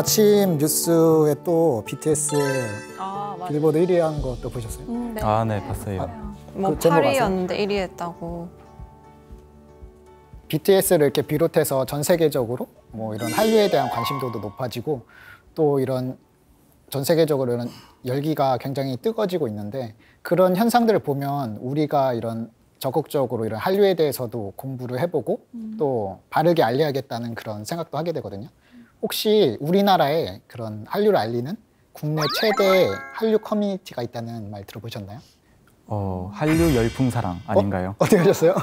아침 뉴스에 또 BTS의 아, 빌보드 1위 한 것도 보셨어요? 음, 네. 아, 네, 봤어요. 아, 뭐그 8위였는데 1위 했다고. BTS를 이렇게 비롯해서 전 세계적으로 뭐 이런 한류에 대한 관심도도 높아지고 또 이런 전 세계적으로 이런 열기가 굉장히 뜨거지고 워 있는데 그런 현상들을 보면 우리가 이런 적극적으로 이런 한류에 대해서도 공부를 해보고 음. 또 바르게 알려야겠다는 그런 생각도 하게 되거든요. 혹시 우리나라에 그런 한류를 알리는 국내 최대 한류 커뮤니티가 있다는 말 들어보셨나요? 어, 한류 열풍사랑 어? 아닌가요? 어? 어떻게 하셨어요?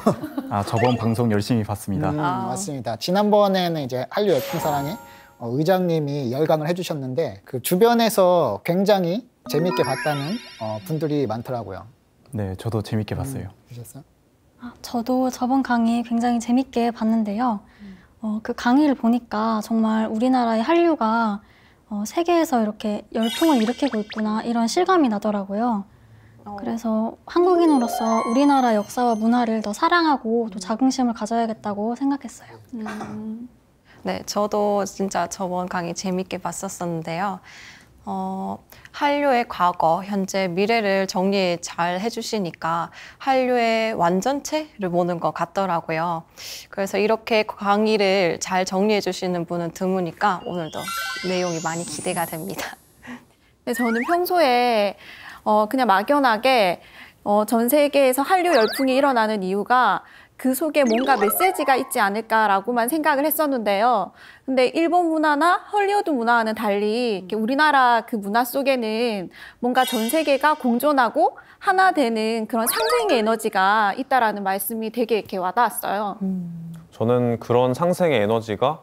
아, 저번 방송 열심히 봤습니다. 음, 아. 맞습니다. 지난번에는 이제 한류 열풍사랑에 어, 의장님이 열강을 해주셨는데 그 주변에서 굉장히 재밌게 봤다는 어, 분들이 많더라고요. 네, 저도 재밌게 봤어요. 음, 보셨어요? 아, 저도 저번 강의 굉장히 재밌게 봤는데요. 어, 그 강의를 보니까 정말 우리나라의 한류가 어, 세계에서 이렇게 열풍을 일으키고 있구나 이런 실감이 나더라고요. 어. 그래서 한국인으로서 우리나라 역사와 문화를 더 사랑하고 또 음. 자긍심을 가져야겠다고 생각했어요. 음. 네, 저도 진짜 저번 강의 재밌게 봤었었는데요. 어, 한류의 과거, 현재, 미래를 정리 잘 해주시니까 한류의 완전체를 보는 것 같더라고요. 그래서 이렇게 강의를 잘 정리해주시는 분은 드무니까 오늘도 내용이 많이 기대가 됩니다. 네, 저는 평소에 어, 그냥 막연하게 어, 전 세계에서 한류 열풍이 일어나는 이유가 그 속에 뭔가 메시지가 있지 않을까라고만 생각을 했었는데요. 근데 일본 문화나 헐리우드 문화와는 달리 우리나라 그 문화 속에는 뭔가 전 세계가 공존하고 하나 되는 그런 상생의 에너지가 있다라는 말씀이 되게 이렇게 와닿았어요. 저는 그런 상생의 에너지가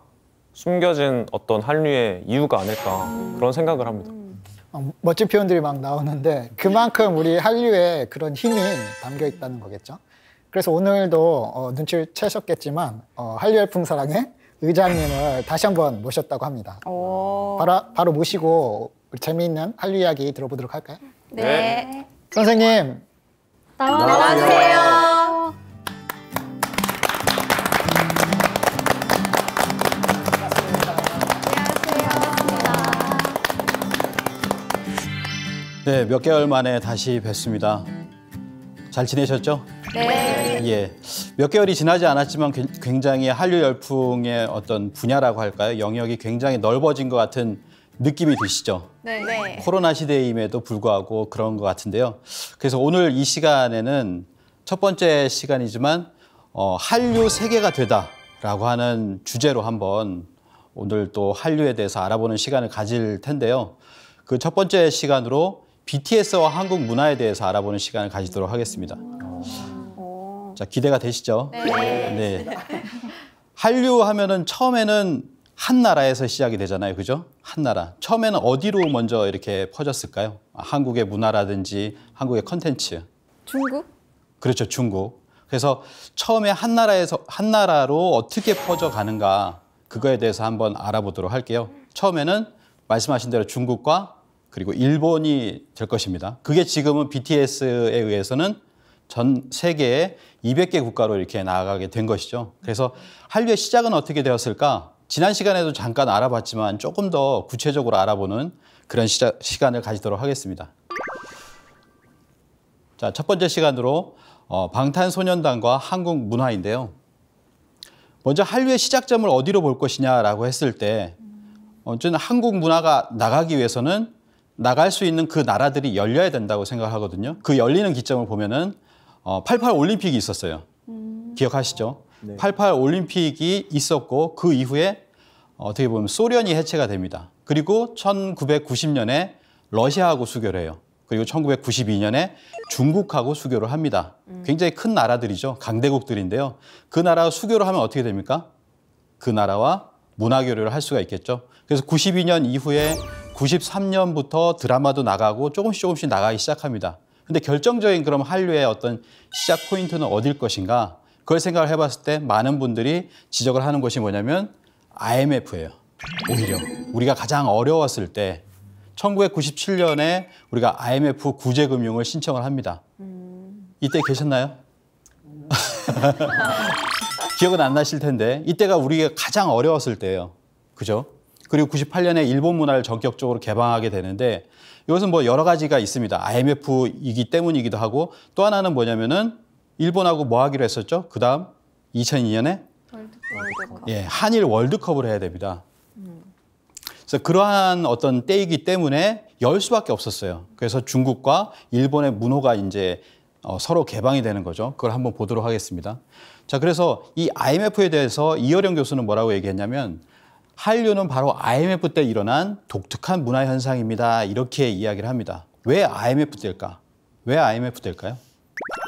숨겨진 어떤 한류의 이유가 아닐까 그런 생각을 합니다. 어, 멋진 표현들이 막 나오는데 그만큼 우리 한류에 그런 힘이 담겨 있다는 거겠죠. 그래서 오늘도 어, 눈치를 채셨겠지만 어, 한류 열풍 사랑의 의장님을 다시 한번 모셨다고 합니다. 바로, 바로 모시고 재미있는 한류 이야기 들어보도록 할까요? 네. 네. 선생님 나와, 나와주세요. 네, 몇 개월 만에 다시 뵙습니다. 잘 지내셨죠? 네. 예. 예. 몇 개월이 지나지 않았지만 굉장히 한류 열풍의 어떤 분야라고 할까요? 영역이 굉장히 넓어진 것 같은 느낌이 드시죠? 네. 네. 코로나 시대임에도 불구하고 그런 것 같은데요. 그래서 오늘 이 시간에는 첫 번째 시간이지만 어, 한류 세계가 되다라고 하는 주제로 한번 오늘 또 한류에 대해서 알아보는 시간을 가질 텐데요. 그 첫 번째 시간으로 BTS와 한국 문화에 대해서 알아보는 시간을 가지도록 하겠습니다. 자 기대가 되시죠? 네. 네. 한류 하면은 처음에는 한 나라에서 시작이 되잖아요, 그죠? 한 나라. 처음에는 어디로 먼저 이렇게 퍼졌을까요? 아, 한국의 문화라든지 한국의 컨텐츠. 중국? 그렇죠, 중국. 그래서 처음에 한 나라에서 한 나라로 어떻게 퍼져 가는가 그거에 대해서 한번 알아보도록 할게요. 처음에는 말씀하신 대로 중국과 그리고 일본이 될 것입니다. 그게 지금은 BTS에 의해서는 전세계에 200개 국가로 이렇게 나아가게 된 것이죠. 그래서 한류의 시작은 어떻게 되었을까? 지난 시간에도 잠깐 알아봤지만 조금 더 구체적으로 알아보는 그런 시작, 시간을 가지도록 하겠습니다. 자, 첫 번째 시간으로 어, 방탄소년단과 한국 문화인데요. 먼저 한류의 시작점을 어디로 볼 것이냐라고 했을 때 어쨌든 한국 문화가 나가기 위해서는 나갈 수 있는 그 나라들이 열려야 된다고 생각하거든요. 그 열리는 기점을 보면은 어, 88 올림픽이 있었어요. 음. 기억하시죠? 네. 88 올림픽이 있었고 그 이후에 어, 어떻게 보면 소련이 해체가 됩니다. 그리고 1990년에 러시아하고 수교를 해요. 그리고 1992년에 중국하고 수교를 합니다. 음. 굉장히 큰 나라들이죠. 강대국들인데요. 그 나라 와 수교를 하면 어떻게 됩니까? 그 나라와 문화 교류를 할 수가 있겠죠. 그래서 92년 이후에 93년부터 드라마도 나가고 조금씩 조금씩 나가기 시작합니다. 근데 결정적인 그럼 한류의 어떤 시작 포인트는 어딜 것인가? 그걸 생각을 해봤을 때 많은 분들이 지적을 하는 것이 뭐냐면 IMF예요. 오히려 우리가 가장 어려웠을 때 1997년에 우리가 IMF 구제금융을 신청을 합니다. 이때 계셨나요? 기억은 안 나실 텐데 이때가 우리가 가장 어려웠을 때예요. 그죠? 그리고 98년에 일본 문화를 전격적으로 개방하게 되는데 이것은 뭐 여러 가지가 있습니다. IMF이기 때문이기도 하고 또 하나는 뭐냐면은 일본하고 뭐 하기로 했었죠? 그 다음 2002년에 월드컵. 예, 한일 월드컵을 해야 됩니다. 그래서 그러한 어떤 때이기 때문에 열 수밖에 없었어요. 그래서 중국과 일본의 문호가 이제 어, 서로 개방이 되는 거죠. 그걸 한번 보도록 하겠습니다. 자, 그래서 이 IMF에 대해서 이어령 교수는 뭐라고 얘기했냐면 한류는 바로 IMF 때 일어난 독특한 문화 현상입니다. 이렇게 이야기를 합니다. 왜 IMF 때일까? 왜 IMF 때일까요?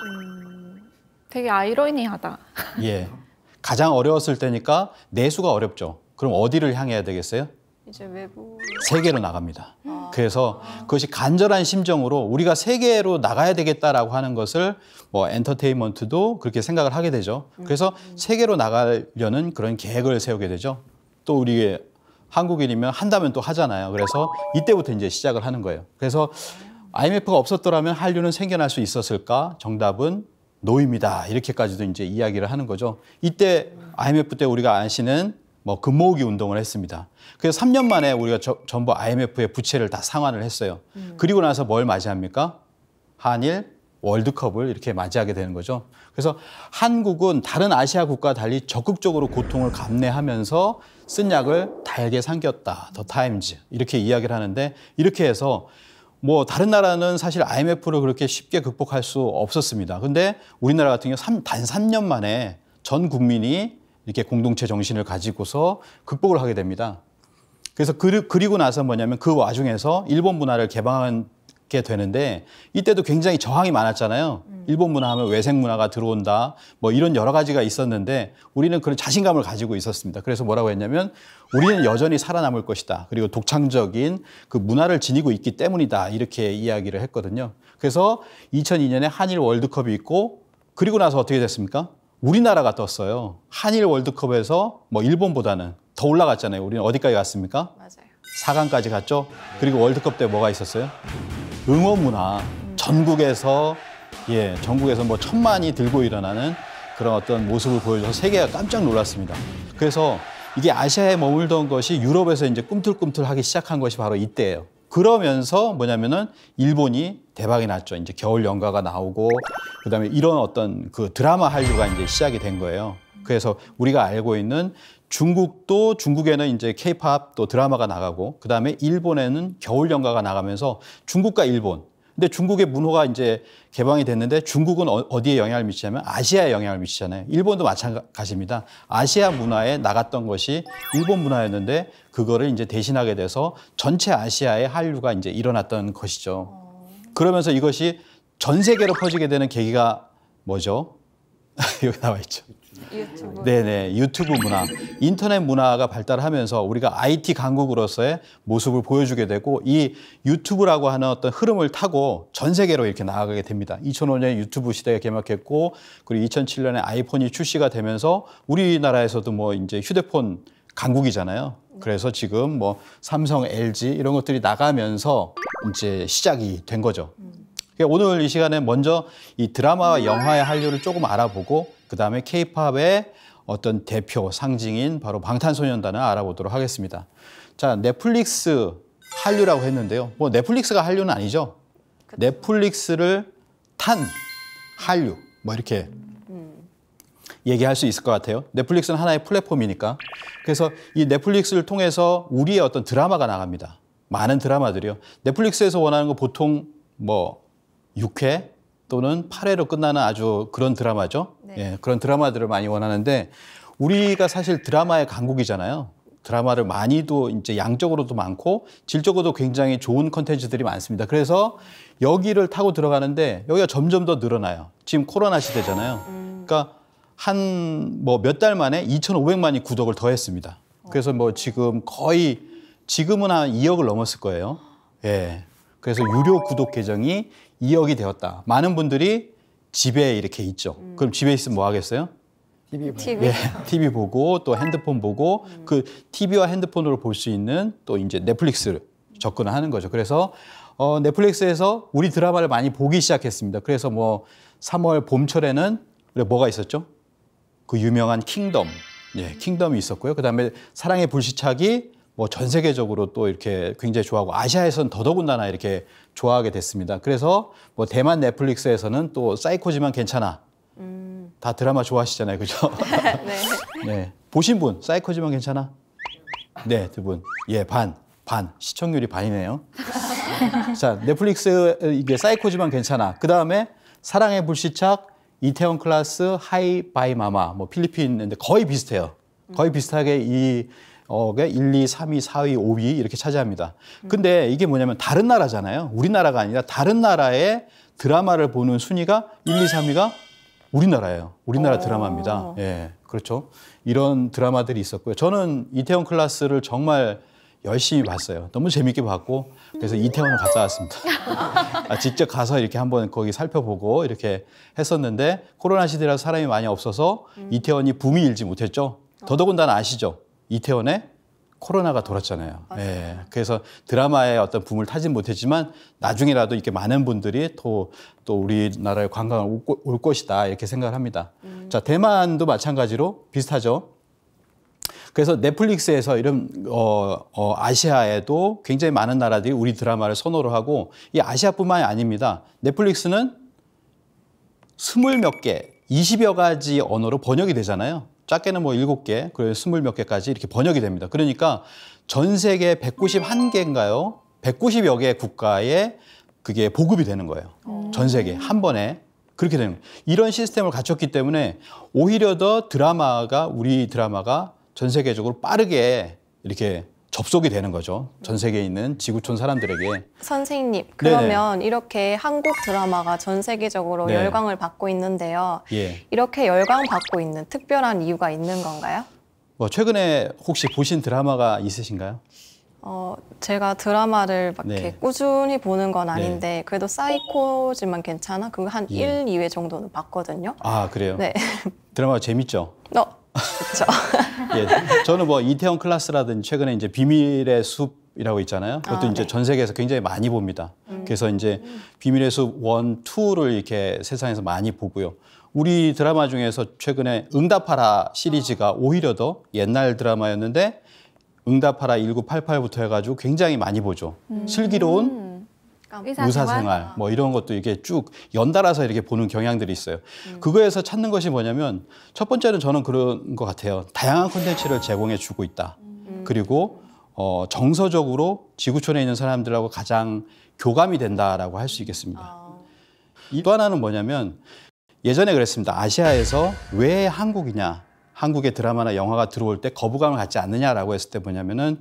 음, 되게 아이러니하다. 예. 가장 어려웠을 때니까 내수가 어렵죠. 그럼 어디를 향해야 되겠어요? 이제 외부 세계로 나갑니다. 아. 그래서 그것이 간절한 심정으로 우리가 세계로 나가야 되겠다라고 하는 것을 뭐 엔터테인먼트도 그렇게 생각을 하게 되죠. 그래서 음. 세계로 나가려는 그런 계획을 세우게 되죠. 또 우리 한국인이면 한다면 또 하잖아요. 그래서 이때부터 이제 시작을 하는 거예요. 그래서 IMF가 없었더라면 한류는 생겨날 수 있었을까? 정답은 노입니다. 이렇게까지도 이제 이야기를 하는 거죠. 이때 IMF 때 우리가 아시는 뭐 금모으기 운동을 했습니다. 그래서 3년 만에 우리가 저, 전부 IMF의 부채를 다 상환을 했어요. 음. 그리고 나서 뭘 맞이합니까? 한일 월드컵을 이렇게 맞이하게 되는 거죠. 그래서 한국은 다른 아시아 국가와 달리 적극적으로 고통을 감내하면서 쓴 약을 달게 삼겼다. 더 타임즈. 이렇게 이야기를 하는데 이렇게 해서 뭐 다른 나라는 사실 IMF를 그렇게 쉽게 극복할 수 없었습니다. 근데 우리나라 같은 경우 3, 단 3년 만에 전 국민이 이렇게 공동체 정신을 가지고서 극복을 하게 됩니다. 그래서 그리, 고 나서 뭐냐면 그 와중에서 일본 문화를 개방한 게 되는데 이때도 굉장히 저항이 많았잖아요. 음. 일본 문화 하면 외생 문화가 들어온다. 뭐 이런 여러 가지가 있었는데 우리는 그런 자신감을 가지고 있었습니다. 그래서 뭐라고 했냐면 우리는 여전히 살아남을 것이다. 그리고 독창적인 그 문화를 지니고 있기 때문이다. 이렇게 이야기를 했거든요. 그래서 2002년에 한일 월드컵이 있고 그리고 나서 어떻게 됐습니까? 우리나라가 떴어요. 한일 월드컵에서 뭐 일본보다는 더 올라갔잖아요. 우리는 어디까지 갔습니까? 맞아요. 4강까지 갔죠. 그리고 월드컵 때 뭐가 있었어요? 응원 문화 전국에서 예 전국에서 뭐 천만이 들고 일어나는 그런 어떤 모습을 보여줘서 세계가 깜짝 놀랐습니다. 그래서 이게 아시아에 머물던 것이 유럽에서 이제 꿈틀꿈틀하기 시작한 것이 바로 이때예요. 그러면서 뭐냐면은 일본이 대박이 났죠. 이제 겨울 연가가 나오고 그다음에 이런 어떤 그 드라마 한류가 이제 시작이 된 거예요. 그래서 우리가 알고 있는 중국도 중국에는 이제 케이팝 또 드라마가 나가고 그다음에 일본에는 겨울 연가가 나가면서 중국과 일본 근데 중국의 문호가 이제 개방이 됐는데 중국은 어, 어디에 영향을 미치냐면 아시아에 영향을 미치잖아요. 일본도 마찬가지입니다. 아시아 문화에 나갔던 것이 일본 문화였는데 그거를 이제 대신하게 돼서 전체 아시아의 한류가 이제 일어났던 것이죠. 그러면서 이것이 전 세계로 퍼지게 되는 계기가 뭐죠? 여기 나와 있죠. 유튜브. 네네 유튜브 문화, 인터넷 문화가 발달하면서 우리가 IT 강국으로서의 모습을 보여주게 되고 이 유튜브라고 하는 어떤 흐름을 타고 전 세계로 이렇게 나아가게 됩니다. 2005년에 유튜브 시대가 개막했고 그리고 2007년에 아이폰이 출시가 되면서 우리나라에서도 뭐 이제 휴대폰 강국이잖아요. 그래서 지금 뭐 삼성, LG 이런 것들이 나가면서 이제 시작이 된 거죠. 음. 그러니까 오늘 이 시간에 먼저 이 드라마와 영화의 한류를 조금 알아보고 그다음에 케이팝의 어떤 대표 상징인 바로 방탄소년단을 알아보도록 하겠습니다. 자, 넷플릭스 한류라고 했는데요. 뭐 넷플릭스가 한류는 아니죠. 넷플릭스를 탄 한류 뭐 이렇게 얘기할 수 있을 것 같아요. 넷플릭스는 하나의 플랫폼이니까. 그래서 이 넷플릭스를 통해서 우리의 어떤 드라마가 나갑니다. 많은 드라마들이요. 넷플릭스에서 원하는 거 보통 뭐 6회 또는 8회로 끝나는 아주 그런 드라마죠. 네. 예, 그런 드라마들을 많이 원하는데 우리가 사실 드라마의 강국이잖아요. 드라마를 많이도 이제 양적으로도 많고 질적으로도 굉장히 좋은 컨텐츠들이 많습니다. 그래서 여기를 타고 들어가는데 여기가 점점 더 늘어나요. 지금 코로나 시대잖아요. 그러니까 한 뭐 몇 달 만에 2,500만이 구독을 더했습니다. 그래서 뭐 지금 거의 지금은 한 2억을 넘었을 거예요. 예. 그래서 유료 구독 계정이 2억이 되었다. 많은 분들이 집에 이렇게 있죠. 음. 그럼 집에 있으면 뭐 하겠어요? TV, TV. 예, TV 보고 또 핸드폰 보고 음. 그 TV와 핸드폰으로 볼 수 있는 또 이제 넷플릭스를 접근을 하는 거죠. 그래서 어, 넷플릭스에서 우리 드라마를 많이 보기 시작했습니다. 그래서 뭐 3월 봄철에는 뭐가 있었죠? 그 유명한 킹덤. 예, 킹덤이 있었고요. 그다음에 사랑의 불시착이 뭐전 세계적으로 또 이렇게 굉장히 좋아하고 아시아에서는 더더군다나 이렇게 좋아하게 됐습니다. 그래서 뭐 대만 넷플릭스에서는 또 사이코지만 괜찮아. 음. 다 드라마 좋아하시잖아요. 그죠? 네. 네. 보신 분, 사이코지만 괜찮아? 네, 두 분. 예, 반. 반. 시청률이 반이네요. 자, 넷플릭스 이게 사이코지만 괜찮아. 그다음에 사랑의 불시착, 이태원 클라스, 하이 바이 마마. 뭐 필리핀인데 거의 비슷해요. 거의 비슷하게 이 어게 1, 2, 3, 2, 4위, 5위 이렇게 차지합니다. 근데 이게 뭐냐면 다른 나라잖아요. 우리나라가 아니라 다른 나라의 드라마를 보는 순위가 1, 2, 3위가 우리나라예요. 우리나라 드라마입니다. 어. 예. 그렇죠. 이런 드라마들이 있었고요. 저는 이태원 클라스를 정말 열심히 봤어요. 너무 재밌게 봤고 그래서 이태원을 갔다 왔습니다. 아, 직접 가서 이렇게 한번 거기 살펴보고 이렇게 했었는데 코로나 시대라 사람이 많이 없어서 음. 이태원이 붐이 일지 못했죠. 더더군다나 아시죠? 이태원에 코로나가 돌았잖아요. 맞아요. 예. 네. 그래서 드라마의 어떤 붐을 타진 못했지만 나중에라도 이렇게 많은 분들이 또, 또 우리나라의 관광을 올 것이다 이렇게 생각을 합니다. 음. 자, 대만도 마찬가지로 비슷하죠. 그래서 넷플릭스에서 이런 어, 어, 아시아에도 굉장히 많은 나라들이 우리 드라마를 선호를 하고 이 아시아뿐만이 아닙니다. 넷플릭스는 스물 몇 개, 이십여 가지 언어로 번역이 되잖아요. 작게는 뭐 일곱 개 그리고 스물 몇 개까지 이렇게 번역이 됩니다. 그러니까 전 세계 191개인가요? 190여 개 국가에 그게 보급이 되는 거예요. 전 세계 한 번에 그렇게 되는 거예요. 이런 시스템을 갖췄기 때문에 오히려 더 드라마가 우리 드라마가 전 세계적으로 빠르게 이렇게 접속이 되는 거죠. 전 세계에 있는 지구촌 사람들에게. 선생님, 그러면 네네. 이렇게 한국 드라마가 전 세계적으로 네. 열광을 받고 있는데요. 예. 이렇게 열광받고 있는 특별한 이유가 있는 건가요? 뭐 최근에 혹시 보신 드라마가 있으신가요? 어, 제가 드라마를 막 네. 이렇게 꾸준히 보는 건 아닌데 네. 그래도 사이코지만 괜찮아? 그한 거 예. 1, 2회 정도는 봤거든요. 아, 그래요? 네. 드라마 재밌죠? 어, 그렇죠. 예, 저는 뭐 이태원 클라스라든지 최근에 이제 비밀의 숲 이라고 있잖아요. 그것도 아, 이제 네. 전 세계에서 굉장히 많이 봅니다. 음. 그래서 이제 비밀의 숲 원, 투를 이렇게 세상에서 많이 보고요. 우리 드라마 중에서 최근에 응답하라 시리즈가 오히려 더 옛날 드라마였는데 응답하라 1988부터 해가지고 굉장히 많이 보죠. 음. 슬기로운 의사생활, 뭐 이런 것도 이게 쭉 연달아서 이렇게 보는 경향들이 있어요. 음. 그거에서 찾는 것이 뭐냐면 첫 번째는 저는 그런 것 같아요. 다양한 콘텐츠를 제공해 주고 있다. 음. 그리고 어, 정서적으로 지구촌에 있는 사람들하고 가장 교감이 된다라고 할 수 있겠습니다. 아. 또 하나는 뭐냐면 예전에 그랬습니다. 아시아에서 왜 한국이냐, 한국의 드라마나 영화가 들어올 때 거부감을 갖지 않느냐라고 했을 때 뭐냐면은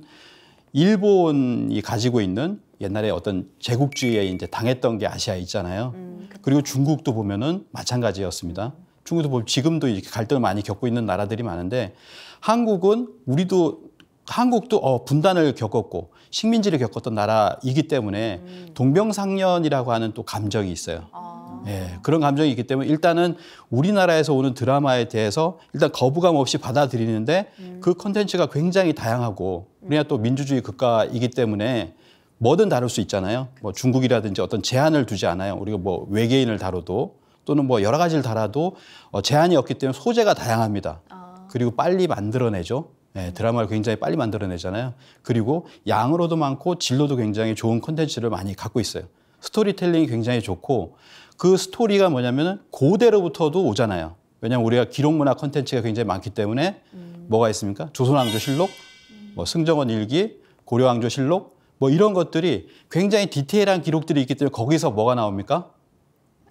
일본이 가지고 있는 옛날에 어떤 제국주의에 이제 당했던 게 아시아 있잖아요. 음, 그리고 중국도 보면은 마찬가지였습니다. 음. 중국도 보면 지금도 이렇게 갈등을 많이 겪고 있는 나라들이 많은데 한국은 우리도 한국도 어, 분단을 겪었고 식민지를 겪었던 나라이기 때문에 음. 동병상련이라고 하는 또 감정이 있어요. 아. 예, 그런 감정이 있기 때문에 일단은 우리나라에서 오는 드라마에 대해서 일단 거부감 없이 받아들이는데 음. 그 컨텐츠가 굉장히 다양하고 우리가 또 음. 민주주의 국가이기 때문에 뭐든 다룰 수 있잖아요. 뭐 중국이라든지 어떤 제한을 두지 않아요. 우리가 뭐 외계인을 다뤄도 또는 뭐 여러 가지를 다뤄도 어, 제한이 없기 때문에 소재가 다양합니다. 아. 그리고 빨리 만들어내죠. 네, 드라마를 굉장히 빨리 만들어내잖아요. 그리고 양으로도 많고 진로도 굉장히 좋은 콘텐츠를 많이 갖고 있어요. 스토리텔링이 굉장히 좋고 그 스토리가 뭐냐면 고대로부터도 오잖아요. 왜냐하면 우리가 기록문화 콘텐츠가 굉장히 많기 때문에 음. 뭐가 있습니까? 조선왕조실록, 뭐 음. 승정원 일기, 고려왕조실록, 뭐 이런 것들이 굉장히 디테일한 기록들이 있기 때문에 거기서 뭐가 나옵니까?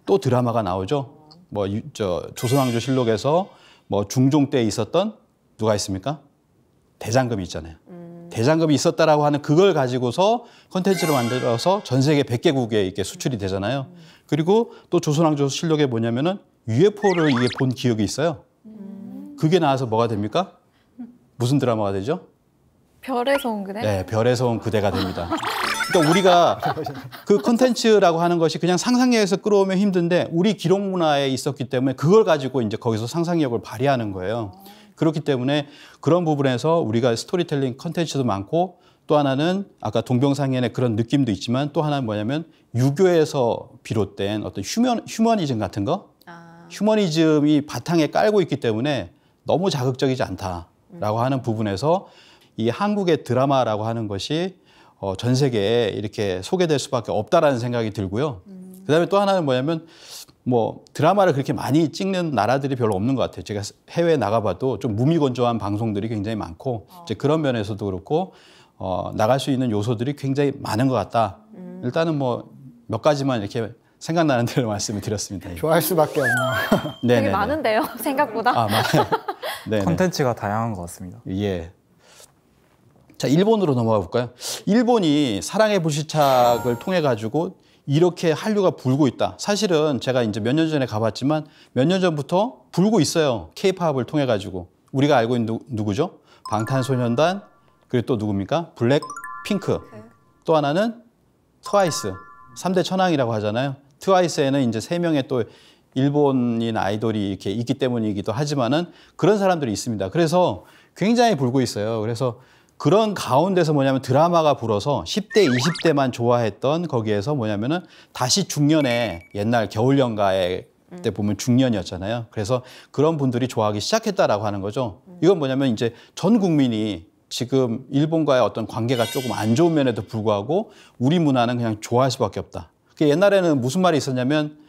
또 드라마가 나오죠. 뭐 저 조선왕조 실록에서 뭐 중종 때 있었던 누가 있습니까? 대장금이 있잖아요. 음. 대장금이 있었다라고 하는 그걸 가지고서 컨텐츠를 만들어서 전 세계 100개국에 이렇게 수출이 되잖아요. 음. 그리고 또 조선왕조 실록에 뭐냐면은 UFO를 이게 본 기억이 있어요. 음. 그게 나와서 뭐가 됩니까? 무슨 드라마가 되죠? 별에서 온 그대? 네, 별에서 온 그대가 됩니다. 그러니까 우리가 그 컨텐츠라고 하는 것이 그냥 상상력에서 끌어오면 힘든데 우리 기록 문화에 있었기 때문에 그걸 가지고 이제 거기서 상상력을 발휘하는 거예요. 그렇기 때문에 그런 부분에서 우리가 스토리텔링 컨텐츠도 많고 또 하나는 아까 동병상연의 그런 느낌도 있지만 또 하나는 뭐냐면 유교에서 비롯된 어떤 휴먼, 휴머니즘 같은 거 아. 휴머니즘이 바탕에 깔고 있기 때문에 너무 자극적이지 않다라고 음. 하는 부분에서 이 한국의 드라마라고 하는 것이 어, 전 세계에 이렇게 소개될 수밖에 없다라는 생각이 들고요. 음. 그다음에 또 하나는 뭐냐면 뭐 드라마를 그렇게 많이 찍는 나라들이 별로 없는 것 같아요. 제가 해외에 나가봐도 좀 무미건조한 방송들이 굉장히 많고 어. 이제 그런 면에서도 그렇고 어, 나갈 수 있는 요소들이 굉장히 많은 것 같다. 음. 일단은 뭐 몇 가지만 이렇게 생각나는 대로 말씀을 드렸습니다. 예. 좋아할 수밖에 없네요. 되게 네, 네. 많은데요, 생각보다. 아, 맞아요. 컨텐츠가 네, 다양한 것 같습니다. 예. 자, 일본으로 넘어가 볼까요? 일본이 사랑의 불시착을 통해 가지고 이렇게 한류가 불고 있다. 사실은 제가 이제 몇 년 전에 가봤지만 몇 년 전부터 불고 있어요. 케이팝을 통해 가지고 우리가 알고 있는 누, 구죠 방탄소년단 그리고 또 누굽니까? 블랙핑크. 또 하나는 트와이스. 삼대 천왕이라고 하잖아요. 트와이스에는 이제 세 명의 또 일본인 아이돌이 이렇게 있기 때문이기도 하지만은 그런 사람들이 있습니다. 그래서 굉장히 불고 있어요. 그래서 그런 가운데서 뭐냐면 드라마가 불어서 10대, 20대만 좋아했던 거기에서 뭐냐면은 다시 중년에 옛날 겨울연가에 때 음. 보면 중년이었잖아요. 그래서 그런 분들이 좋아하기 시작했다라고 하는 거죠. 이건 뭐냐면 이제 전 국민이 지금 일본과의 어떤 관계가 조금 안 좋은 면에도 불구하고 우리 문화는 그냥 좋아할 수밖에 없다. 그 옛날에는 무슨 말이 있었냐면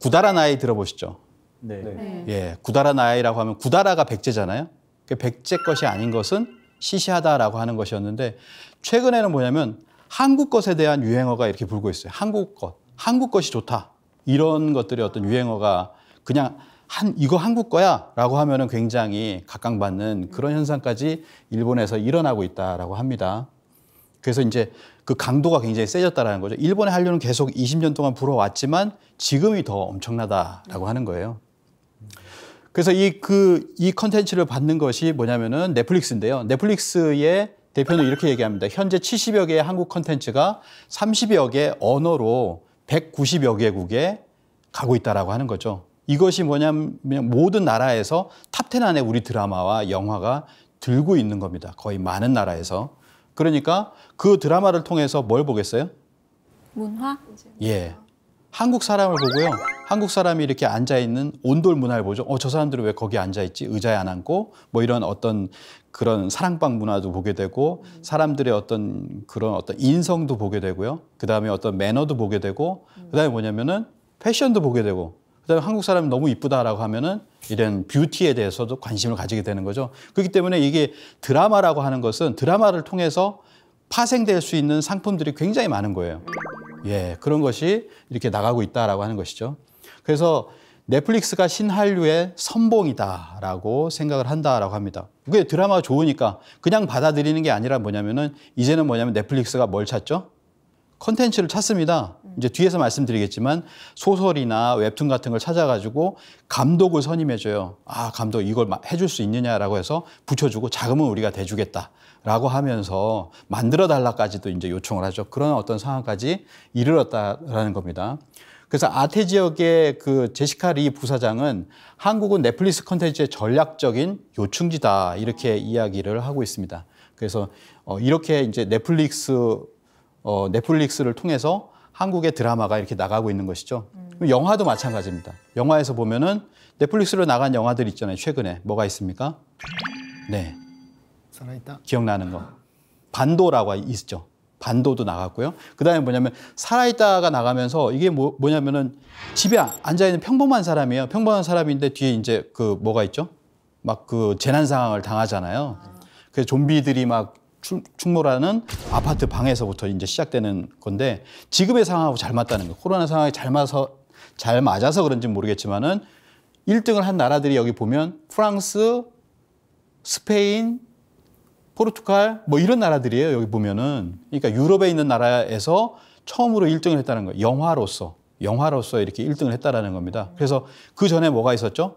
구다란 아이 들어보시죠. 네. 네. 예, 구다란 아이라고 하면 구다라가 백제잖아요. 그 백제 것이 아닌 것은 시시하다라고 하는 것이었는데 최근에는 뭐냐면 한국 것에 대한 유행어가 이렇게 불고 있어요. 한국 것, 한국 것이 좋다 이런 것들이 어떤 유행어가 그냥 한 이거 한국 거야라고 하면은 굉장히 각광받는 그런 현상까지 일본에서 일어나고 있다라고 합니다. 그래서 이제 그 강도가 굉장히 세졌다라는 거죠. 일본의 한류는 계속 20년 동안 불어왔지만 지금이 더 엄청나다라고 하는 거예요. 그래서 이 그이 그, 컨텐츠를 받는 것이 뭐냐면은 넷플릭스인데요. 넷플릭스의 대표는 이렇게 얘기합니다. 현재 70여 개의 한국 컨텐츠가 30여 개 언어로 190여 개국에 가고 있다라고 하는 거죠. 이것이 뭐냐면 모든 나라에서 탑 10 안에 우리 드라마와 영화가 들고 있는 겁니다. 거의 많은 나라에서. 그러니까 그 드라마를 통해서 뭘 보겠어요? 문화? 예. 한국 사람을 보고요. 한국 사람이 이렇게 앉아 있는 온돌 문화를 보죠. 어, 저 사람들은 왜 거기 앉아 있지? 의자에 안 앉고 뭐 이런 어떤 그런 사랑방 문화도 보게 되고 사람들의 어떤 그런 어떤 인성도 보게 되고요. 그다음에 어떤 매너도 보게 되고 그다음에 뭐냐면은 패션도 보게 되고 그다음에 한국 사람이 너무 이쁘다라고 하면은 이런 뷰티에 대해서도 관심을 가지게 되는 거죠. 그렇기 때문에 이게 드라마라고 하는 것은 드라마를 통해서 파생될 수 있는 상품들이 굉장히 많은 거예요. 예, 그런 것이 이렇게 나가고 있다라고 하는 것이죠. 그래서 넷플릭스가 신한류의 선봉이다라고 생각을 한다라고 합니다. 그게 드라마 가 좋으니까 그냥 받아들이는 게 아니라 뭐냐면은 이제는 뭐냐면 넷플릭스가 뭘 찾죠? 컨텐츠를 찾습니다. 이제 뒤에서 말씀드리겠지만 소설이나 웹툰 같은 걸 찾아가지고 감독을 선임해줘요. 아, 감독 이걸 해줄 수 있느냐라고 해서 붙여주고 자금은 우리가 대주겠다라고 하면서 만들어달라까지도 이제 요청을 하죠. 그런 어떤 상황까지 이르렀다라는 겁니다. 그래서 아태 지역의 그 제시카 리 부사장은 한국은 넷플릭스 컨텐츠의 전략적인 요충지다 이렇게 이야기를 하고 있습니다. 그래서 어 이렇게 이제 넷플릭스 어 넷플릭스를 통해서 한국의 드라마가 이렇게 나가고 있는 것이죠. 음. 영화도 마찬가지입니다. 영화에서 보면은 넷플릭스로 나간 영화들 있잖아요. 최근에 뭐가 있습니까? 네. 살아있다. 기억나는 거. 반도라고 있죠. 반도도 나갔고요. 그 다음에 뭐냐면 살아있다가 나가면서 이게 뭐, 뭐냐면은 집에 앉아있는 평범한 사람이에요. 평범한 사람인데 뒤에 이제 그 뭐가 있죠? 막 그 재난 상황을 당하잖아요. 그래서 좀비들이 막충몰하는 아파트 방에서부터 이제 시작되는 건데 지금의 상황하고 잘 맞다는 거. 코로나 상황이잘 맞아서 잘 맞아서 그런지 모르겠지만은 1등을 한 나라들이 여기 보면 프랑스, 스페인, 포르투갈 뭐 이런 나라들이에요. 여기 보면은 그러니까 유럽에 있는 나라에서 처음으로 1등을 했다는 거예요. 영화로서 영화로서 이렇게 1등을 했다라는 겁니다. 그래서 그 전에 뭐가 있었죠?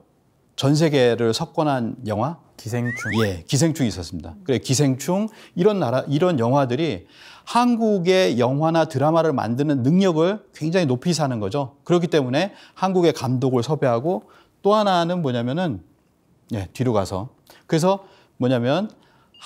전 세계를 석권한 영화 기생충. 예, 기생충이 있었습니다. 그래 기생충 이런 나라 이런 영화들이 한국의 영화나 드라마를 만드는 능력을 굉장히 높이 사는 거죠. 그렇기 때문에 한국의 감독을 섭외하고 또 하나는 뭐냐면은 예, 뒤로 가서 그래서 뭐냐면